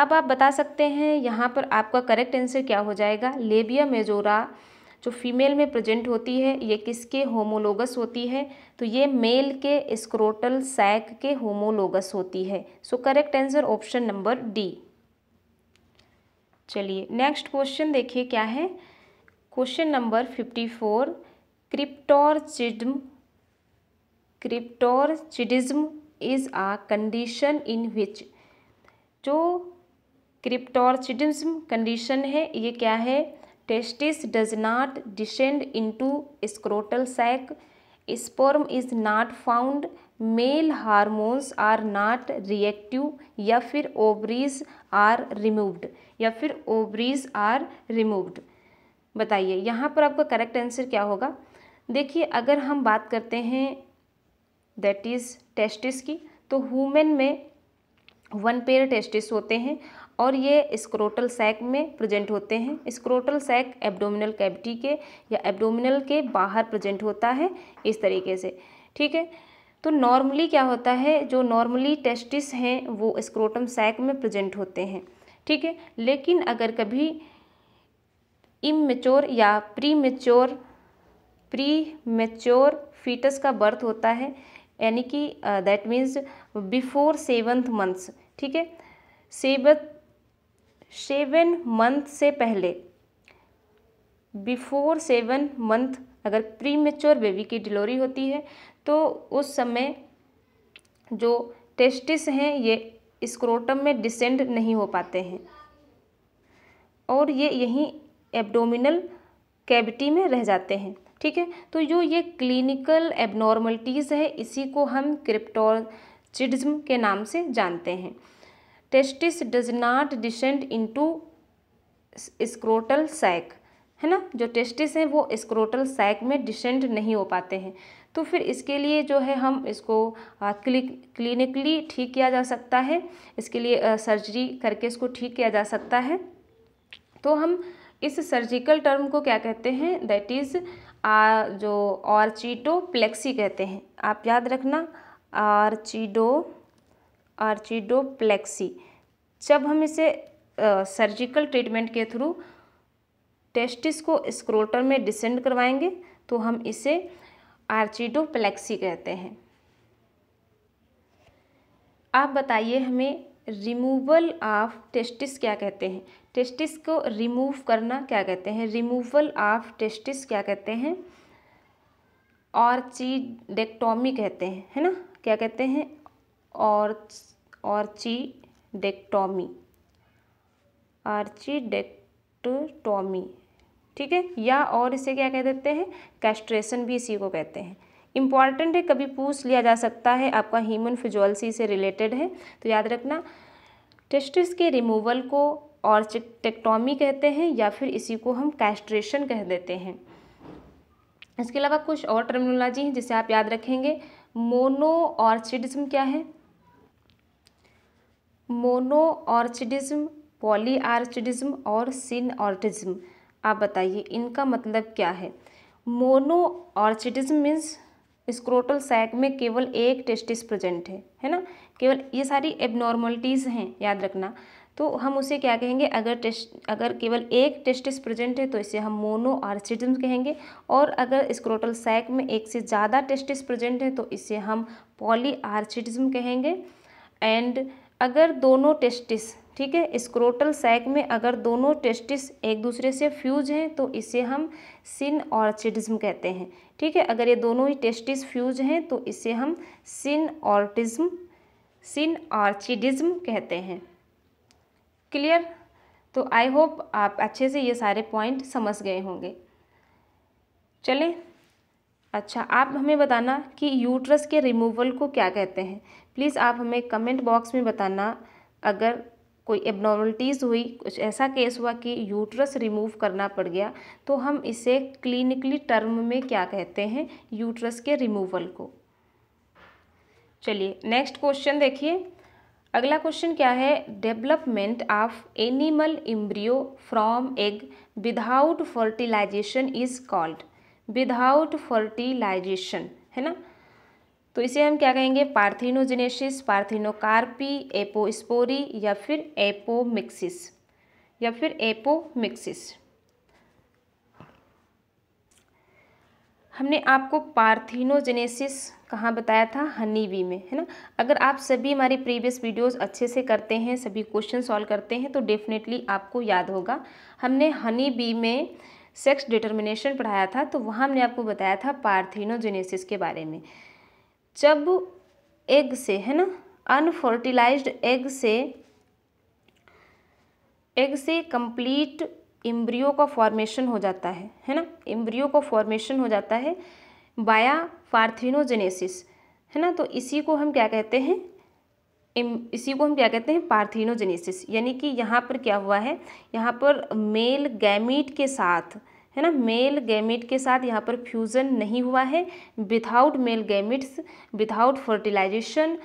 अब आप बता सकते हैं यहाँ पर आपका करेक्ट आंसर क्या हो जाएगा लेबिया मेजोरा जो फीमेल में प्रेजेंट होती है ये किसके होमोलोगस होती है तो ये मेल के स्क्रोटल सैक के होमोलोगस होती है so correct answer option number D चलिए नेक्स्ट क्वेश्चन देखिए क्या है question number fifty four cryptorchidism cryptorchidism is a condition in which जो क्रिप्टोरचिडिज्म कंडीशन है ये क्या है testis does not descend into scrotal sac sperm is not found male hormones are not reactive या फिर ओवरीज आर रिमूव्ड या फिर ovaries are removed बताइए यहाँ पर आपका करेक्ट आंसर क्या होगा देखिए अगर हम बात करते हैं दैट इज़ टेस्टिस की तो वुमेन में वन पेयर टेस्टिस होते हैं और ये स्क्रोटल सैक में प्रेजेंट होते हैं स्क्रोटल सैक एब्डोमिनल कैविटी के या एब्डोमिनल के बाहर प्रेजेंट होता है इस तरीके से ठीक है तो नॉर्मली क्या होता है जो नॉर्मली टेस्टिस हैं वो स्क्रोटम सैक में प्रेजेंट होते हैं ठीक है लेकिन अगर कभी इमेच्योर या premature premature fetus का बर्थ होता है यानी कि that means before seventh months ठीक है सेवन्थ सेवन मंथ से पहले बिफोर सेवन मंथ अगर प्री मेच्योर बेबी की डिलीवरी होती है तो उस समय जो टेस्टिस हैं ये स्क्रोटम में डिसेंड नहीं हो पाते हैं और ये यहीं एब्डोमिनल कैविटी में रह जाते हैं ठीक है तो जो ये क्लिनिकल एबनॉर्मलिटीज़ है इसी को हम क्रिप्टोचिड्म के नाम से जानते हैं testis does not descend into scrotal sac है ना जो टेस्टिस हैं वो स्क्रोटल सैक में डिसेंड नहीं हो पाते हैं तो फिर इसके लिए जो है हम इसको क्लिनिकली ठीक किया जा सकता है इसके लिए सर्जरी करके इसको ठीक किया जा सकता है तो हम इस सर्जिकल टर्म को क्या कहते हैं दैट इज़ जो ऑर्चिडोप्लेक्सी कहते हैं आप याद रखना आर्चिडो आर्चिडोप्लेक्सी जब हम इसे सर्जिकल ट्रीटमेंट के थ्रू टेस्टिस को स्क्रोटर में डिसेंड करवाएंगे तो हम इसे आर्चिडोप्लेक्सी कहते हैं आप बताइए हमें रिमूवल ऑफ टेस्टिस क्या कहते हैं टेस्टिस को रिमूव करना क्या कहते हैं रिमूवल ऑफ टेस्टिस क्या कहते हैं और चीडेक्टोमी कहते हैं है ना क्या कहते हैं और आर्ची आर्चीडेक्टोमी ठीक है या और इसे क्या कह देते हैं कैस्ट्रेशन भी इसी को कहते हैं इंपॉर्टेंट है कभी पूछ लिया जा सकता है आपका ह्यूमन फिजोलसी से रिलेटेड है तो याद रखना टेस्टिस के रिमूवल को ऑर्चिटेक्टॉमी कहते हैं या फिर इसी को हम कैस्ट्रेशन कह देते हैं इसके अलावा कुछ और टर्मिनोलॉजी हैं जिसे आप याद रखेंगे मोनो ऑर्चिडिज्म क्या है पॉली आर्चिडिज्म और सिनऑर्टिज्म आप बताइए इनका मतलब क्या है मोनोऑर्चिडिज्म मीन्स स्क्रोटल सैक में केवल एक टेस्टिस प्रेजेंट है है ना केवल ये सारी एबनॉर्मलिटीज़ हैं याद रखना तो हम उसे क्या कहेंगे अगर टेस्ट अगर केवल एक टेस्टिस प्रेजेंट है तो इसे हम मोनो आर्चिडम कहेंगे और अगर स्क्रोटल सैक में एक से ज़्यादा टेस्टिस प्रेजेंट है तो इसे हम पॉली आर्चिडम कहेंगे एंड अगर दोनों टेस्टिस ठीक है स्क्रोटल सैक में अगर दोनों टेस्टिस एक दूसरे से फ्यूज हैं तो इसे हम सिन ऑर्चिडिज्म कहते हैं ठीक है अगर ये दोनों ही टेस्टिस फ्यूज हैं तो इसे हम सिन ऑर्टिज्म सिन ऑर्चिडिज्म कहते हैं क्लियर तो आई होप आप अच्छे से ये सारे पॉइंट समझ गए होंगे चलें अच्छा आप हमें बताना कि यूट्रस के रिमूवल को क्या कहते हैं प्लीज़ आप हमें कमेंट बॉक्स में बताना अगर कोई एबनॉर्मलिटीज़ हुई कुछ ऐसा केस हुआ कि यूट्रस रिमूव करना पड़ गया तो हम इसे क्लिनिकली टर्म में क्या कहते हैं यूट्रस के रिमूवल को चलिए नेक्स्ट क्वेश्चन देखिए अगला क्वेश्चन क्या है development of animal embryo from egg without fertilization is called without fertilization है ना तो इसे हम क्या कहेंगे पार्थिनोजेनेसिस पार्थिनोकार्पी एपोस्पोरी या फिर एपोमिक्सिस या फिर एपोमिक्सिस हमने आपको पार्थिनोजेनेसिस कहाँ बताया था हनी बी में है ना अगर आप सभी हमारी प्रीवियस वीडियोस अच्छे से करते हैं सभी क्वेश्चन सॉल्व करते हैं तो डेफिनेटली आपको याद होगा हमने हनी बी में सेक्स डिटर्मिनेशन पढ़ाया था तो वहाँ हमने आपको बताया था पार्थिनोजेनेसिस के बारे में जब एग से है ना अनफर्टिलाइज्ड एग से एग से कंप्लीट इम्ब्रियो का फॉर्मेशन हो जाता है है ना इम्ब्रियो का फॉर्मेशन हो जाता है बाया पार्थिनोजेनेसिस है ना तो इसी को हम क्या कहते हैं इसी को हम क्या कहते हैं पार्थिनोजेनेसिस यानी कि यहाँ पर क्या हुआ है यहाँ पर मेल गैमीट के साथ है ना मेल गैमिट के साथ यहाँ पर फ्यूज़न नहीं हुआ है without male gametes without fertilisation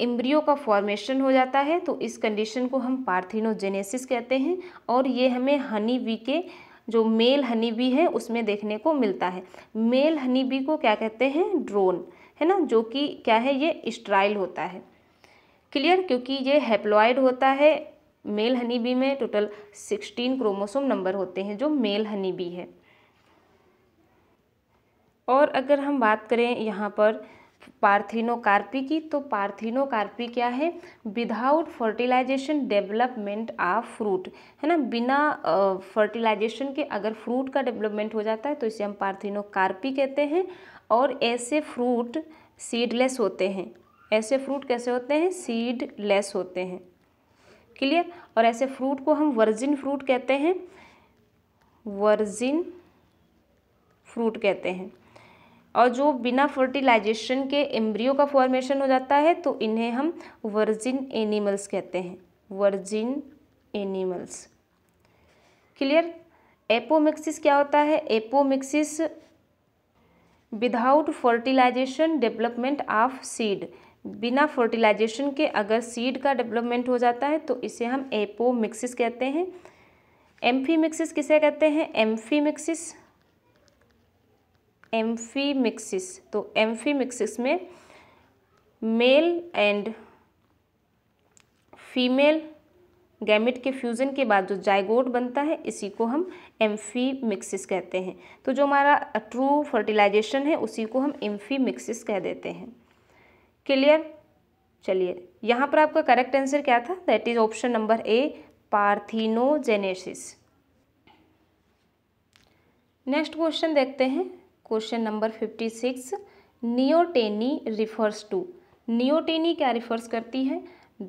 embryo का फॉर्मेशन हो जाता है तो इस कंडीशन को हम पार्थिनोजेनेसिस कहते हैं और ये हमें हनी बी के जो मेल हनी बी है उसमें देखने को मिलता है मेल हनी बी को क्या कहते हैं ड्रोन है ना जो कि क्या है ये स्ट्राइल होता है क्लियर क्योंकि ये हेप्लॉयड होता है मेल हनी बी में टोटल सिक्सटीन क्रोमोसोम नंबर होते हैं जो मेल हनी बी है और अगर हम बात करें यहाँ पर पार्थिनोकार्पी की तो पार्थिनोकार्पी क्या है without fertilisation development of fruit है ना बिना फर्टिलाइजेशन के अगर फ्रूट का डेवलपमेंट हो जाता है तो इसे हम पार्थिनोकार्पी कहते हैं और ऐसे फ्रूट सीडलेस होते हैं ऐसे फ्रूट कैसे होते हैं सीडलेस होते हैं क्लियर और ऐसे फ्रूट को हम वर्जिन फ्रूट कहते हैं वर्जिन फ्रूट कहते हैं और जो बिना फर्टिलाइजेशन के एम्ब्रियो का फॉर्मेशन हो जाता है तो इन्हें हम वर्जिन एनिमल्स कहते हैं वर्जिन एनिमल्स क्लियर एपोमिक्सिस क्या होता है apomixis without fertilisation development of seed बिना फर्टिलाइजेशन के अगर सीड का डेवलपमेंट हो जाता है तो इसे हम एपो मिक्सिस कहते हैं एम्फी मिक्सिस किसे कहते हैं एम्फ़ी मिक्सिस एम्फी मिक्सिस तो एम्फ़ी मिक्सिस में मेल एंड फीमेल गैमेट के फ्यूज़न के बाद जो जायगोट बनता है इसी को हम एम्फी मिक्सिस कहते हैं तो जो हमारा ट्रू फर्टिलाइजेशन है उसी को हम एम्फ़ी मिक्सिस कह देते हैं क्लियर चलिए यहाँ पर आपका करेक्ट आंसर क्या था that is option number A parthenogenesis next question देखते हैं question number fifty six neoteny refers to neoteny क्या रिफर्स करती है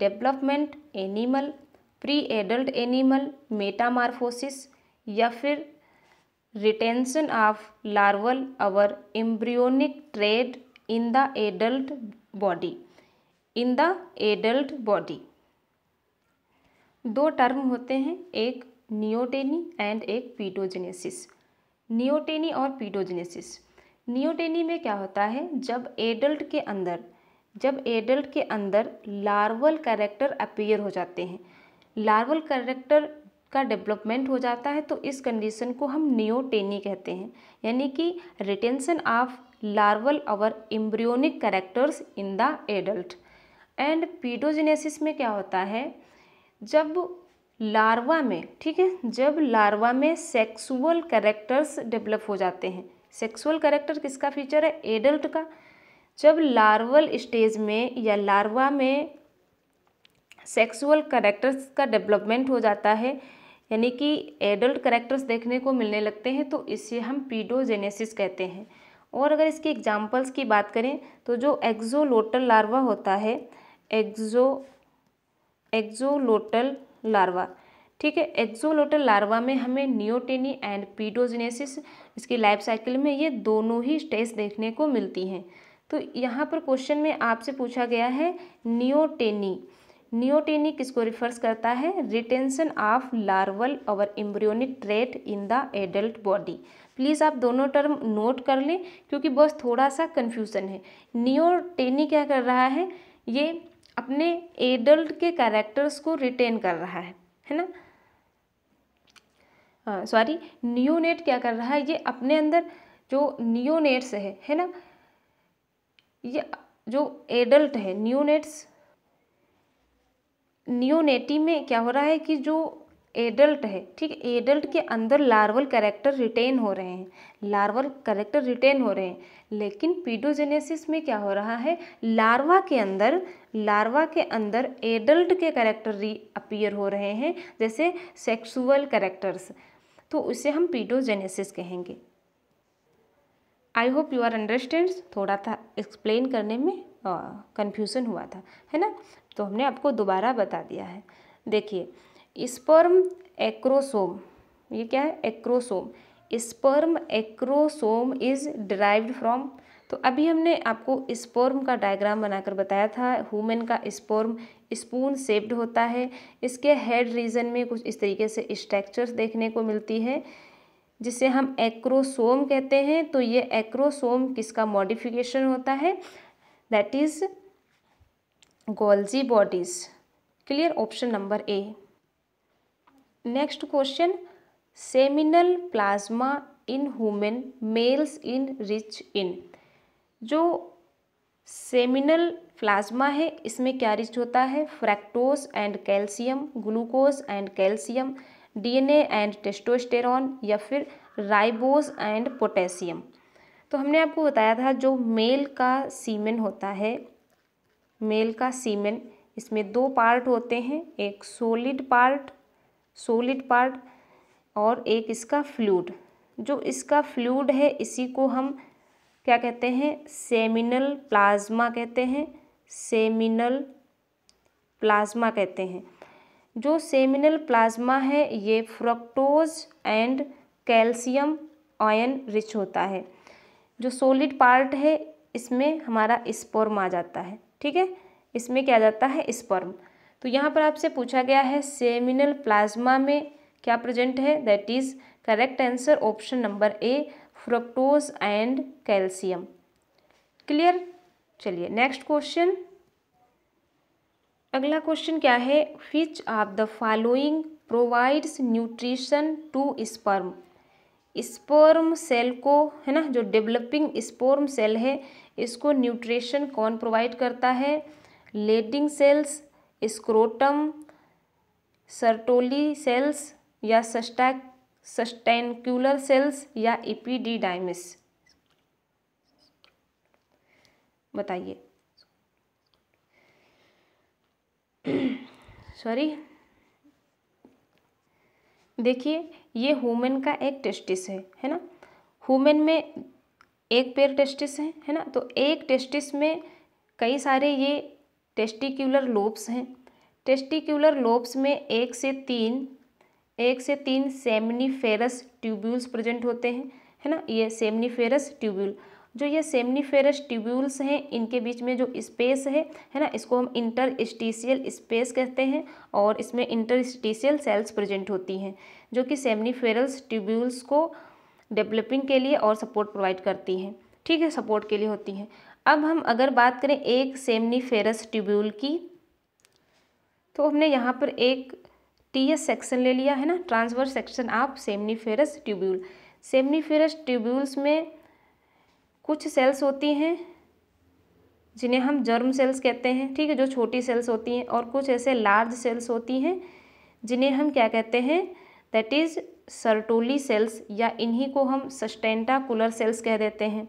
development animal pre adult animal metamorphosis या फिर retention of larval or embryonic trait in the adult body in the adult body दो term होते हैं एक नियोटेनी एंड एक पीटोजेनेसिस नियोटेनी और पीटोजेनेसिस नियोटेनी में क्या होता है जब एडल्ट के अंदर जब एडल्ट के अंदर लार्वल कैरेक्टर अपीयर हो जाते हैं लार्वल कैरेक्टर का डेवलपमेंट हो जाता है तो इस कंडीशन को हम नियोटेनी कहते हैं यानी कि रिटेंशन ऑफ लार्वल और embryonic characters in the adult and paedogenesis में क्या होता है जब लार्वा में ठीक है जब लार्वा में सेक्सुअल कैरेक्टर्स डेवलप हो जाते हैं सेक्सुअल कैरेक्टर किसका फीचर है एडल्ट का जब लार्वल स्टेज में या लार्वा में सेक्सुअल करेक्टर्स का डेवलपमेंट हो जाता है यानी कि एडल्ट करेक्टर्स देखने को मिलने लगते हैं तो इसे हम पीडोजेनेसिस कहते हैं और अगर इसके एग्जाम्पल्स की बात करें तो जो एक्जोलोटल लार्वा होता है एक्जो एक्जोलोटल लार्वा ठीक है एक्जोलोटल लार्वा में हमें नियोटेनी एंड पीडोजिनेसिस इसकी लाइफ साइकिल में ये दोनों ही स्टेज देखने को मिलती हैं तो यहाँ पर क्वेश्चन में आपसे पूछा गया है नियोटेनी नियोटेनी किसको रिफर्स करता है रिटेंशन ऑफ लार्वल और embryonic trait in the adult body please आप दोनों टर्म नोट कर लें क्योंकि बस थोड़ा सा कन्फ्यूज़न है नियोटेनी क्या कर रहा है ये अपने एडल्ट के कैरेक्टर्स को रिटेन कर रहा है है ना सॉरी हाँ, न्यूनेट क्या कर रहा है ये अपने अंदर जो न्यूनेट्स है है ना ये जो एडल्ट है न्यूनेट्स न्यूनेटी में क्या हो रहा है कि जो एडल्ट है ठीक है एडल्ट के अंदर लार्वल कैरेक्टर रिटेन हो रहे हैं लार्वल कैरेक्टर रिटेन हो रहे हैं लेकिन पीडोजेनेसिस में क्या हो रहा है लार्वा के अंदर लार्वा के अंदर एडल्ट के करेक्टर री अपीयर हो रहे हैं जैसे सेक्सुअल कैरेक्टर्स तो उसे हम पीडोजेनेसिस कहेंगे I hope you are understand थोड़ा था एक्सप्लेन करने में कन्फ्यूज़न हुआ था है ना तो हमने आपको दोबारा बता दिया है देखिए स्पर्म एक्रोसोम ये क्या है acrosome sperm acrosome is derived from तो अभी हमने आपको स्पर्म का डायग्राम बनाकर बताया था ह्यूमन का स्पर्म स्पून सेप्ड होता है इसके हेड रीजन में कुछ इस तरीके से स्ट्रक्चर्स देखने को मिलती है जिसे हम एक्रोसोम कहते हैं तो ये एक्रोसोम किसका मॉडिफिकेशन होता है that is Golgi bodies clear option number A next question seminal plasma in human males in rich in जो सेमिनल प्लाज्मा है इसमें क्या रिच होता है fructose and calcium glucose and calcium DNA and testosterone या फिर राइबोज एंड पोटेशियम तो हमने आपको बताया था जो मेल का सीमेन होता है मेल का सीमेन इसमें दो पार्ट होते हैं एक सोलिड पार्ट सोलिड पार्ट और एक इसका फ्लूड जो इसका फ्लूड है इसी को हम क्या कहते हैं सेमिनल प्लाज्मा कहते हैं सेमिनल प्लाज्मा कहते हैं जो सेमिनल प्लाज्मा है ये fructose and calcium ion rich होता है जो सोलिड पार्ट है इसमें हमारा स्पर्म आ जाता है ठीक है इसमें क्या जाता है स्पर्म तो यहाँ पर आपसे पूछा गया है सेमिनल प्लाज्मा में क्या प्रेजेंट है that is correct answer option number A fructose and calcium clear चलिए नेक्स्ट क्वेश्चन अगला क्वेश्चन क्या है which of the following provides nutrition to sperm sperm cell को है ना जो डेवलपिंग स्पोर्म सेल है इसको न्यूट्रिशन कौन प्रोवाइड करता है Leydig cells scrotum Sertoli cells या सस्टैक सस्टेनक्यूलर सेल्स या इपीडीडाइमिस बताइए सॉरी देखिए ये हुमेन का एक टेस्टिस है है ना हुमेन में एक पेयर टेस्टिस है है ना तो एक टेस्टिस में कई सारे ये टेस्टिक्यूलर लोब्स हैं टेस्टिक्यूलर लोब्स में एक से तीन एक से तीन सेमनीफेरस ट्यूब्यूल्स प्रेजेंट होते हैं है ना ये सेमनीफेरस ट्यूब्यूल जो ये सेमनीफेरस ट्यूब्यूल्स हैं इनके बीच में जो स्पेस है है ना इसको हम इंटरस्टिशियल स्पेस कहते हैं और इसमें इंटरस्टिशियल सेल्स प्रेजेंट होती हैं जो कि सेमनीफेरस ट्यूब्यूल्स को डेवलपिंग के लिए और सपोर्ट प्रोवाइड करती हैं ठीक है सपोर्ट के लिए होती हैं अब हम अगर बात करें एक सेमनी फेरस ट्यूब्यूल की तो हमने यहाँ पर एक टी एस सेक्शन ले लिया है ना ट्रांसवर सेक्शन ऑफ फेरस ट्यूब्यूल सेमनी फेरस ट्यूब्यूल्स में कुछ सेल्स होती हैं जिन्हें हम जर्म सेल्स कहते हैं ठीक है जो छोटी सेल्स होती हैं और कुछ ऐसे लार्ज सेल्स होती हैं जिन्हें हम क्या कहते हैं दैट इज़ सर्टोली सेल्स या इन्हीं को हम सस्टेंटाकुलर सेल्स कह देते हैं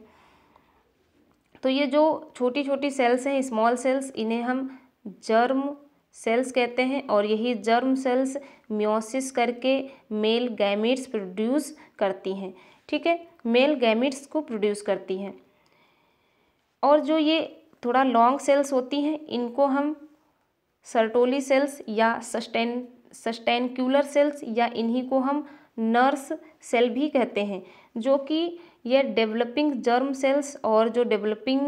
तो ये जो छोटी छोटी सेल्स हैं स्मॉल सेल्स इन्हें हम जर्म सेल्स कहते हैं और यही जर्म सेल्स म्योसिस करके मेल गैमिट्स प्रोड्यूस करती हैं ठीक है मेल गैमिट्स को प्रोड्यूस करती हैं और जो ये थोड़ा लॉन्ग सेल्स होती हैं इनको हम सर्टोली सेल्स या सस्टेन सस्टेनक्यूलर सेल्स या इन्हीं को हम नर्स सेल भी कहते हैं जो कि यह डेवलपिंग जर्म सेल्स और जो डेवलपिंग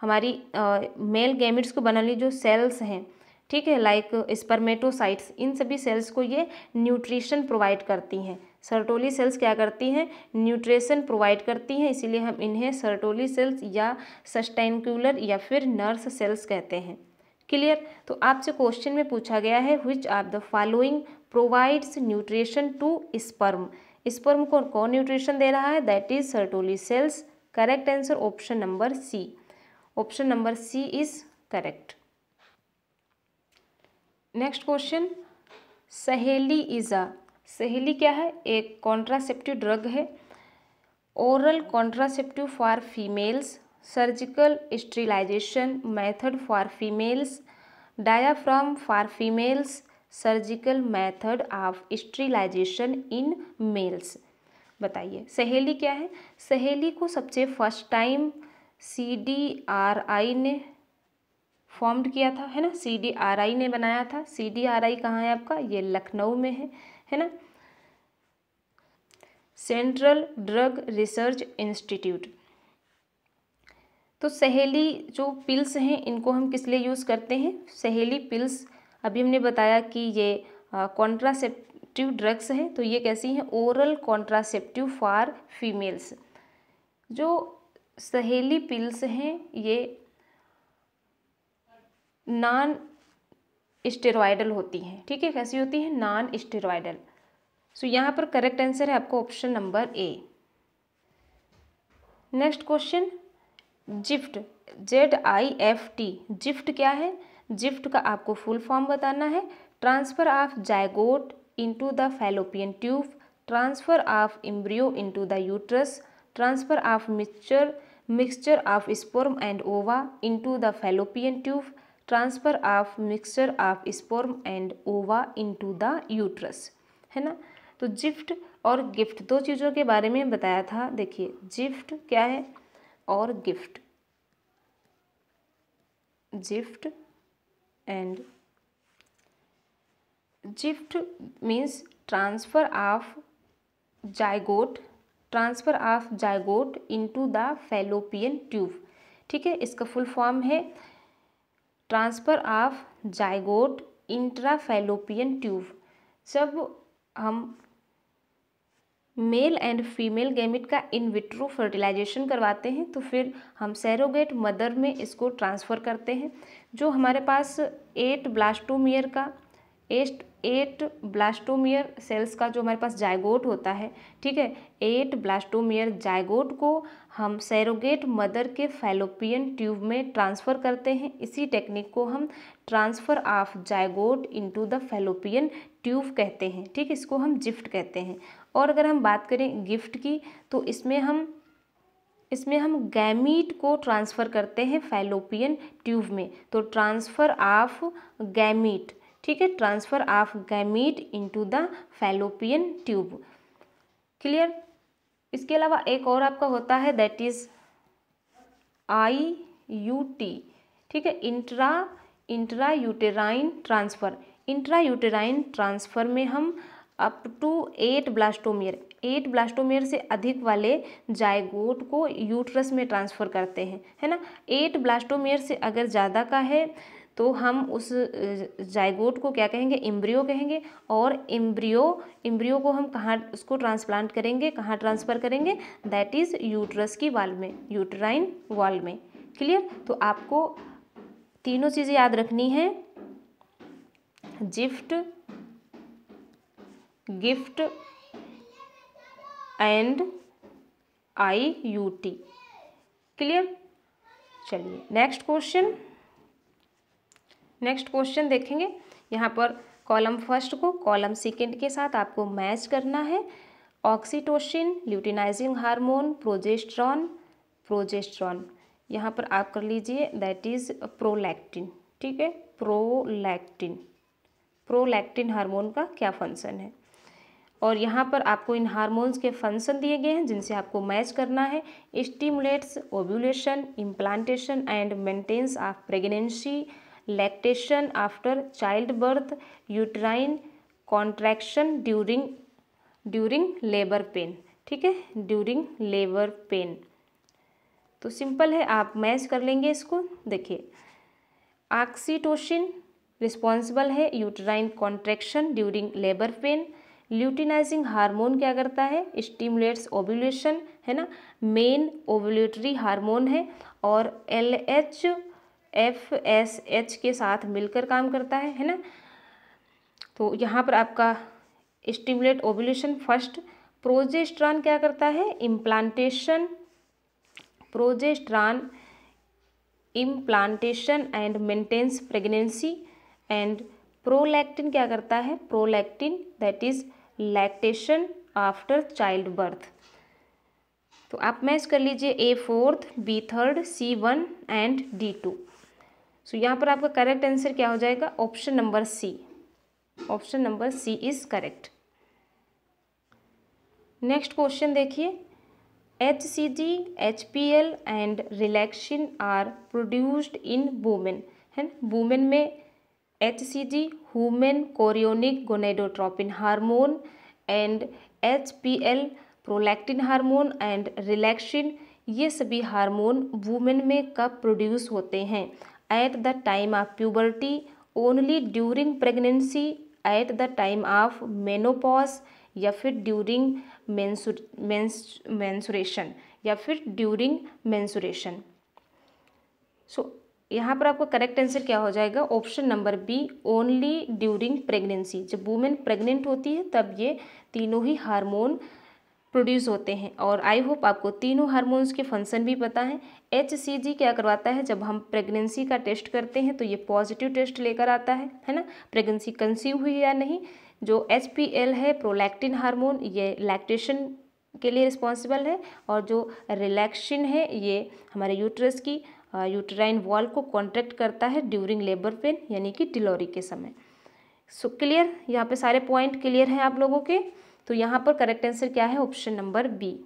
हमारी मेल गैमिट्स को बनाने जो सेल्स हैं ठीक है लाइक स्पर्मेटोसाइट्स इन सभी सेल्स को ये न्यूट्रिशन प्रोवाइड करती हैं सर्टोली सेल्स क्या करती हैं न्यूट्रिशन प्रोवाइड करती हैं इसीलिए हम इन्हें सर्टोली सेल्स या सस्टेनक्यूलर या फिर नर्स सेल्स कहते हैं क्लियर तो आपसे क्वेश्चन में पूछा गया है which are the following provides nutrition to sperm sperm को कौन न्यूट्रिशन दे रहा है that is Sertoli cells correct answer option number C option number C is correct next question Saheli is a Saheli क्या है एक कॉन्ट्रासेप्टिव ड्रग है oral contraceptive for females surgical sterilisation method for females diaphragm for females surgical method of sterilisation in males बताइए सहेली क्या है सहेली को सबसे first time C D R I ने फॉर्म्ड किया था है ना सी डी आर आई ने बनाया था सी डी आर आई कहाँ है आपका ये लखनऊ में है है ना सेंट्रल ड्रग रिसर्च इंस्टीट्यूट तो सहेली जो पिल्स हैं इनको हम किस लिए यूज़ करते हैं सहेली पिल्स अभी हमने बताया कि ये कॉन्ट्रासेप्टिव ड्रग्स हैं तो ये कैसी हैं ओरल कॉन्ट्रासेप्टिव फॉर फीमेल्स जो सहेली पिल्स हैं ये नॉन स्टेरॉयडल होती हैं ठीक है कैसी होती हैं नॉन स्टेरॉयडल सो यहाँ पर करेक्ट आंसर है आपको option number A next question ZIFT Z I F T ZIFT क्या है जिफ्ट का आपको फुल फॉर्म बताना है transfer of zygote into the fallopian tube transfer of embryo into the uterus transfer of mixture mixture of sperm and ova into the fallopian tube transfer of mixture of sperm and ova into the uterus है ना तो gift और gift दो चीज़ों के बारे में बताया था देखिए जिफ्ट क्या है और GIFT ZIFT and gift means transfer of zygote transfer of zygote into the fallopian tube ठीक है इसका फुल फॉर्म है transfer of zygote intra fallopian tube जब हम मेल एंड फीमेल गैमिट का इन विट्रो फर्टिलाइजेशन करवाते हैं तो फिर हम सैरोगेट मदर में इसको ट्रांसफ़र करते हैं जो हमारे पास एट ब्लास्टोमियर का एस्ट एट ब्लास्टोमियर सेल्स का जो हमारे पास जायगोट होता है ठीक है एट ब्लास्टोमियर जायगोट को हम सैरोगेट मदर के फैलोपियन ट्यूब में ट्रांसफ़र करते हैं इसी टेक्निक को हम transfer of zygote into the fallopian tube कहते हैं ठीक इसको हम जिफ्ट कहते हैं और अगर हम बात करें गिफ्ट की तो इसमें हम इसमें हम गैमीट को ट्रांसफ़र करते हैं फैलोपियन ट्यूब में तो ट्रांसफ़र ऑफ गैमीट ठीक है transfer of gamete into the fallopian tube clear इसके अलावा एक और आपका होता है that is I U T ठीक है intra intra uterine transfer intra uterine transfer में हम up to eight blastomere eight blastomere से अधिक वाले जायगोट को यूट्रस में ट्रांसफ़र करते हैं है ना एट ब्लास्टोमियर से अगर ज़्यादा का है तो हम उस जायगोट को क्या कहेंगे इम्ब्रियो कहेंगे और इम्ब्रियो इम्ब्रियो को हम कहाँ उसको ट्रांसप्लांट करेंगे कहाँ ट्रांसफ़र करेंगे दैट इज़ यूट्रस की वाल में यूट्राइन वाल में क्लियर तो आपको तीनों चीज़ें याद रखनी है ZIFT GIFT and I U T clear चलिए नेक्स्ट क्वेश्चन नेक्स्ट क्वेश्चन देखेंगे यहाँ पर कॉलम फर्स्ट को कॉलम सेकेंड के साथ आपको मैच करना है oxytocin luteinising hormone progesterone progesterone यहाँ पर आप कर लीजिए दैट इज़ प्रोलैक्टिन ठीक है प्रोलैक्टिन प्रोलैक्टिन हार्मोन का क्या फंक्शन है और यहाँ पर आपको इन हार्मोन्स के फंक्शन दिए गए हैं जिनसे आपको मैच करना है stimulates ovulation implantation and maintenance of pregnancy lactation after child birth uterine contraction during during labour pain ठीक है ड्यूरिंग लेबर पेन तो सिंपल है आप मैच कर लेंगे इसको देखिए ऑक्सीटोसिन रिस्पॉन्सिबल है uterine contraction during labour pain luteinising hormone क्या करता है स्टिमुलेट्स ओव्यूलेशन है ना मेन ओव्यूलेटरी हार्मोन है और L H F S H के साथ मिलकर काम करता है है ना तो यहाँ पर आपका स्टिमुलेट ओव्यूलेशन फर्स्ट प्रोजेस्ट्रॉन क्या करता है implantation progesterone implantation and maintenance pregnancy and prolactin क्या करता है prolactin that is lactation after child birth तो आप मैच कर लीजिए A fourth B third C one and D two so यहाँ पर आपका करेक्ट आंसर क्या हो जाएगा option number C option number C is correct next question देखिए H C G H P L and relaxin are produced in women है women में H C G chorionic gonadotropin hormone and H P L prolactin hormone and relaxin ये सभी hormone women में कब produce होते हैं at the time of puberty only during pregnancy at the time of menopause या फिर during mensuration या फिर ड्यूरिंग मैंसुरेशन सो यहाँ पर आपका करेक्ट आंसर क्या हो जाएगा option number B only during pregnancy जब वुमेन प्रेग्नेंट होती है तब ये तीनों ही हार्मोन प्रोड्यूस होते हैं और आई होप आपको तीनों हार्मोन्स के फंक्शन भी पता है एच सी जी क्या करवाता है जब हम प्रेगनेंसी का टेस्ट करते हैं तो ये पॉजिटिव टेस्ट लेकर आता है है ना प्रेगनेंसी कंसीव हुई या नहीं जो एच पी एल है प्रोलैक्टिन हार्मोन ये लैक्टेशन के लिए रिस्पॉन्सिबल है और जो रिलैक्शन है ये हमारे यूट्रस की यूटराइन वॉल को कॉन्ट्रैक्ट करता है ड्यूरिंग लेबर पेन यानी कि डिलोरी के समय सो क्लियर यहाँ पे सारे पॉइंट क्लियर हैं आप लोगों के तो यहाँ पर करेक्ट आंसर क्या है option number B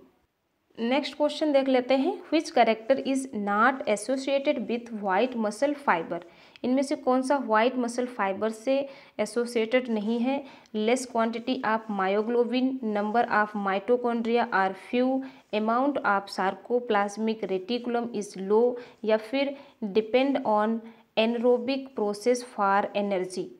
next question देख लेते हैं which character is not associated with white muscle fibre इनमें से कौन सा व्हाइट मसल फाइबर से एसोसिएटेड नहीं है less quantity of myoglobin number of mitochondria are few amount of sarcoplasmic reticulum is low या फिर depend on anaerobic process for energy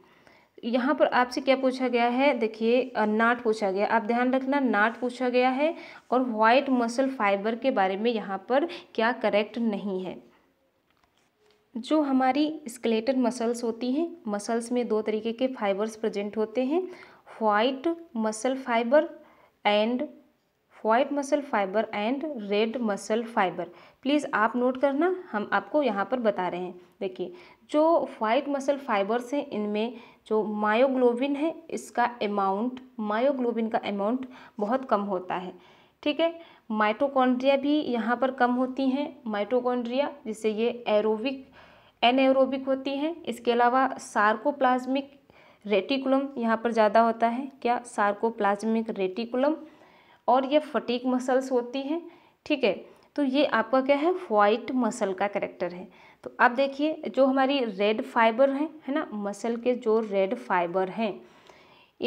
यहाँ पर आपसे क्या पूछा गया है देखिए नाट पूछा गया आप ध्यान रखना नाट पूछा गया है और वाइट मसल फाइबर के बारे में यहाँ पर क्या करेक्ट नहीं है जो हमारी स्केलेटन मसल्स होती हैं मसल्स में दो तरीके के फाइबर्स प्रेजेंट होते हैं white muscle fibre and white muscle fibre and red muscle fibre please आप नोट करना हम आपको यहाँ पर बता रहे हैं देखिए जो वाइट मसल फाइबर्स हैं इनमें जो मायोग्लोबिन है इसका अमाउंट मायोग्लोबिन का अमाउंट बहुत कम होता है ठीक है माइटोकॉन्ड्रिया भी यहाँ पर कम होती हैं माइटोकॉन्ड्रिया जिससे ये एरोविक एनएरोबिक होती हैं इसके अलावा सार्कोप्लाज्मिक रेटिकुलम यहाँ पर ज़्यादा होता है क्या सार्कोप्लाज्मिक रेटिकुलम और ये फटीक मसल्स होती हैं ठीक है तो ये आपका क्या है वाइट मसल का करेक्टर है तो अब देखिए जो हमारी रेड फाइबर हैं है ना मसल के जो रेड फाइबर हैं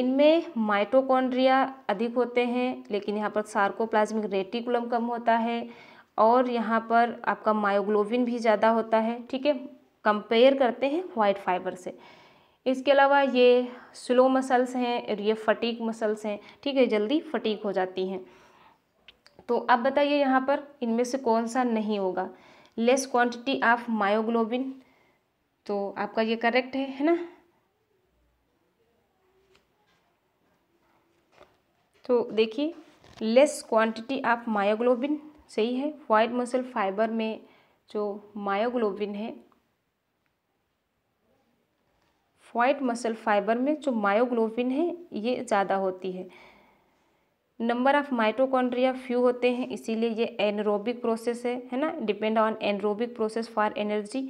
इनमें माइटोकॉन्ड्रिया अधिक होते हैं लेकिन यहाँ पर सार्कोप्लाज्मिक रेटिकुलम कम होता है और यहाँ पर आपका मायोग्लोबिन भी ज़्यादा होता है ठीक है कंपेयर करते हैं वाइट फाइबर से इसके अलावा ये स्लो मसल्स हैं और ये फटीक मसल्स हैं ठीक है जल्दी फटीक हो जाती हैं तो आप बताइए यहाँ पर इनमें से कौन सा नहीं होगा लेस क्वांटिटी ऑफ मायोग्लोबिन तो आपका ये करेक्ट है है ना तो देखिए लेस क्वांटिटी ऑफ मायोग्लोबिन सही है वाइट मसल फाइबर में जो मायोग्लोबिन है व्हाइट मसल फाइबर में जो मायोग्लोबिन है ये ज़्यादा होती है नंबर ऑफ माइटोकॉन्ड्रिया फ्यू होते हैं इसीलिए ये एनरोबिक प्रोसेस है है ना depend on anaerobic process for energy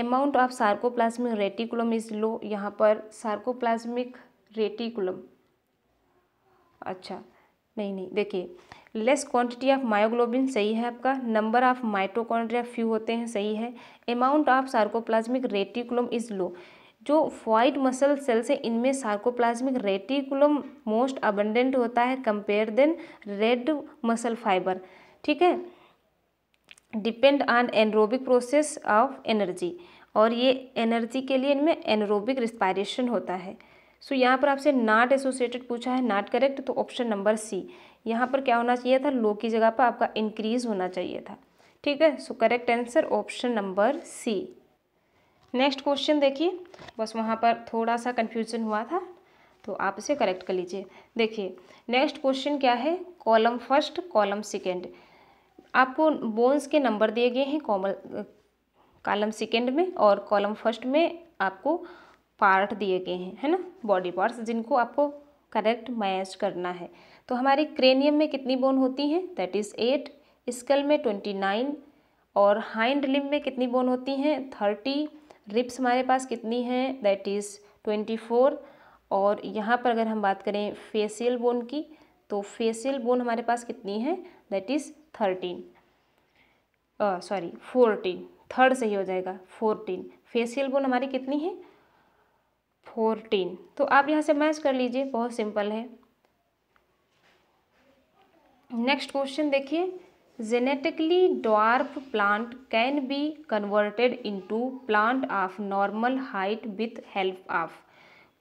amount of sarcoplasmic reticulum is low यहाँ पर सार्कोप्लाज्मिक रेटिकुलम अच्छा नहीं नहीं देखिए लेस क्वांटिटी ऑफ मायोग्लोबिन सही है आपका नंबर ऑफ माइटोकॉन्ड्रिया फ्यू होते हैं सही है amount of sarcoplasmic reticulum is low जो वाइट मसल सेल्स हैं इनमें सार्कोप्लाज्मिक रेटिकुलम मोस्ट अबंडेंट होता है compare than red muscle fibre ठीक है depend on anaerobic process of energy और ये एनर्जी के लिए इनमें एनरोबिक रिस्पायरेशन होता है सो so, यहाँ पर आपसे नाट एसोसिएटेड पूछा है नाट करेक्ट तो ऑप्शन नंबर सी यहाँ पर क्या होना चाहिए था लो की जगह पर आपका इंक्रीज होना चाहिए था ठीक है so correct answer option number C next question देखिए बस वहाँ पर थोड़ा सा कन्फ्यूजन हुआ था तो आप इसे करेक्ट कर लीजिए देखिए नेक्स्ट क्वेश्चन क्या है कॉलम फर्स्ट कॉलम सेकेंड आपको बोन्स के नंबर दिए गए हैं कॉमल कॉलम सेकेंड में और कॉलम फर्स्ट में आपको पार्ट दिए गए हैं है ना बॉडी पार्ट्स जिनको आपको करेक्ट मैच करना है तो हमारे क्रेनियम में कितनी बोन होती हैं दैट इज़ एट स्कल में ट्वेंटी नाइन और हाइंड लिम में कितनी बोन होती हैं थर्टी रिप्स हमारे पास कितनी हैं दैट इज़ ट्वेंटी फोर और यहाँ पर अगर हम बात करें फेसियल बोन की तो फेसियल बोन हमारे पास कितनी है that is thirteen sorry fourteen third सही हो जाएगा फोर्टीन फेसियल बोन हमारी कितनी है फोर्टीन तो आप यहाँ से मैच कर लीजिए बहुत सिंपल है नेक्स्ट क्वेश्चन देखिए genetically dwarf plant can be converted into plant of normal height with help of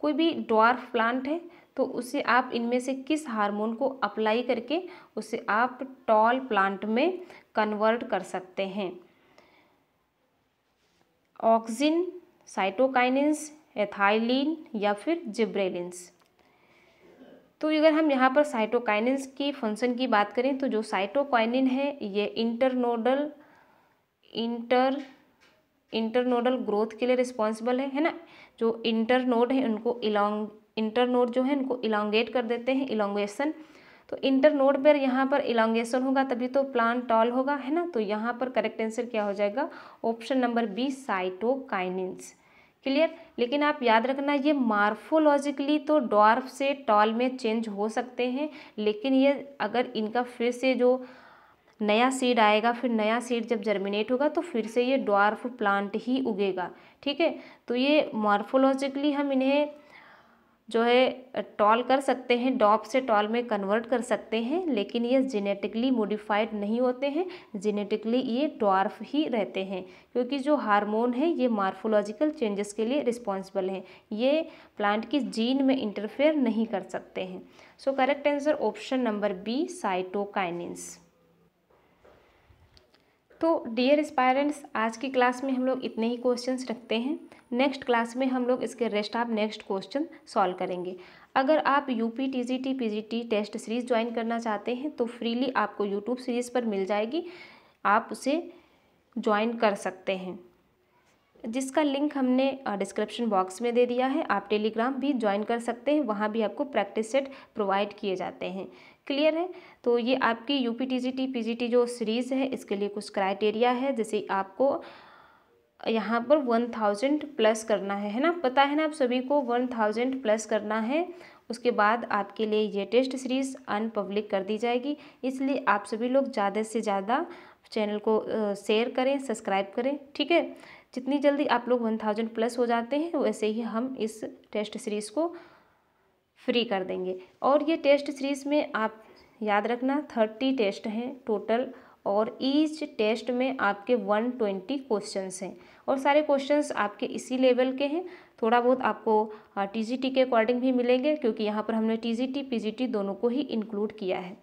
कोई भी dwarf plant है तो उसे आप इनमें से किस हार्मोन को अप्लाई करके उसे आप टॉल प्लांट में कन्वर्ट कर सकते हैं ऑक्सिन साइटोकाइनेंस एथाइलिन या फिर जिब्रेलिन्स तो अगर हम यहाँ पर साइटोकाइनिन्स की फंक्शन की बात करें तो जो साइटोकाइनिन है ये इंटरनोडल इंटर इंटरनोडल ग्रोथ के लिए रिस्पॉन्सिबल है है ना जो इंटरनोड है उनको इलांग इंटरनोड जो है उनको इलांगेट कर देते हैं इलांगेशन तो इंटरनोड पर यहाँ पर इलांगेशन होगा तभी तो प्लान टॉल होगा है ना तो यहाँ पर करेक्ट आंसर क्या हो जाएगा option number B cytokinins clear लेकिन आप याद रखना ये मार्फोलॉजिकली तो डॉर्फ से टॉल में चेंज हो सकते हैं लेकिन ये अगर इनका फिर से जो नया सीड आएगा फिर नया सीड जब जर्मिनेट होगा तो फिर से ये डॉर्फ प्लांट ही उगेगा ठीक है तो ये मार्फोलॉजिकली हम इन्हें जो है टॉल कर सकते हैं डॉप से टॉल में कन्वर्ट कर सकते हैं लेकिन ये जेनेटिकली मोडिफाइड नहीं होते हैं जेनेटिकली ये डॉर्फ ही रहते हैं क्योंकि जो हार्मोन है ये मार्फोलॉजिकल चेंजेस के लिए रिस्पॉन्सिबल हैं ये प्लांट की जीन में इंटरफेयर नहीं कर सकते हैं so correct answer option number B cytokinins तो डियर स्पायरेंट्स आज की क्लास में हम लोग इतने ही क्वेश्चंस रखते हैं नेक्स्ट क्लास में हम लोग इसके रेस्ट आप नेक्स्ट क्वेश्चन सॉल्व करेंगे अगर आप U P T G T P G T test series join करना चाहते हैं तो फ्रीली आपको यूट्यूब सीरीज़ पर मिल जाएगी आप उसे ज्वाइन कर सकते हैं जिसका लिंक हमने डिस्क्रिप्शन बॉक्स में दे दिया है आप टेलीग्राम भी ज्वाइन कर सकते हैं वहाँ भी आपको प्रैक्टिस सेट प्रोवाइड किए जाते हैं क्लियर है तो ये आपकी U P T G T P G T जो सीरीज़ है इसके लिए कुछ क्राइटेरिया है जैसे आपको यहाँ पर वन थाउजेंड प्लस करना है है ना पता है ना आप सभी को वन थाउजेंड प्लस करना है उसके बाद आपके लिए ये टेस्ट सीरीज़ अनपब्लिक कर दी जाएगी इसलिए आप सभी लोग ज़्यादा से ज़्यादा चैनल को शेयर करें सब्सक्राइब करें ठीक है जितनी जल्दी आप लोग वन थाउजेंड प्लस हो जाते हैं वैसे ही हम इस टेस्ट सीरीज़ को फ्री कर देंगे और ये टेस्ट सीरीज़ में आप याद रखना थर्टी टेस्ट हैं टोटल और ईच टेस्ट में आपके वन ट्वेंटी क्वेश्चन हैं और सारे क्वेश्चन आपके इसी लेवल के हैं थोड़ा बहुत आपको टीजीटी के अकॉर्डिंग भी मिलेंगे क्योंकि यहाँ पर हमने टीजीटी पीजीटी दोनों को ही इंक्लूड किया है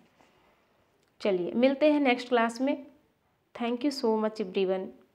चलिए मिलते हैं नेक्स्ट क्लास में thank you so much everyone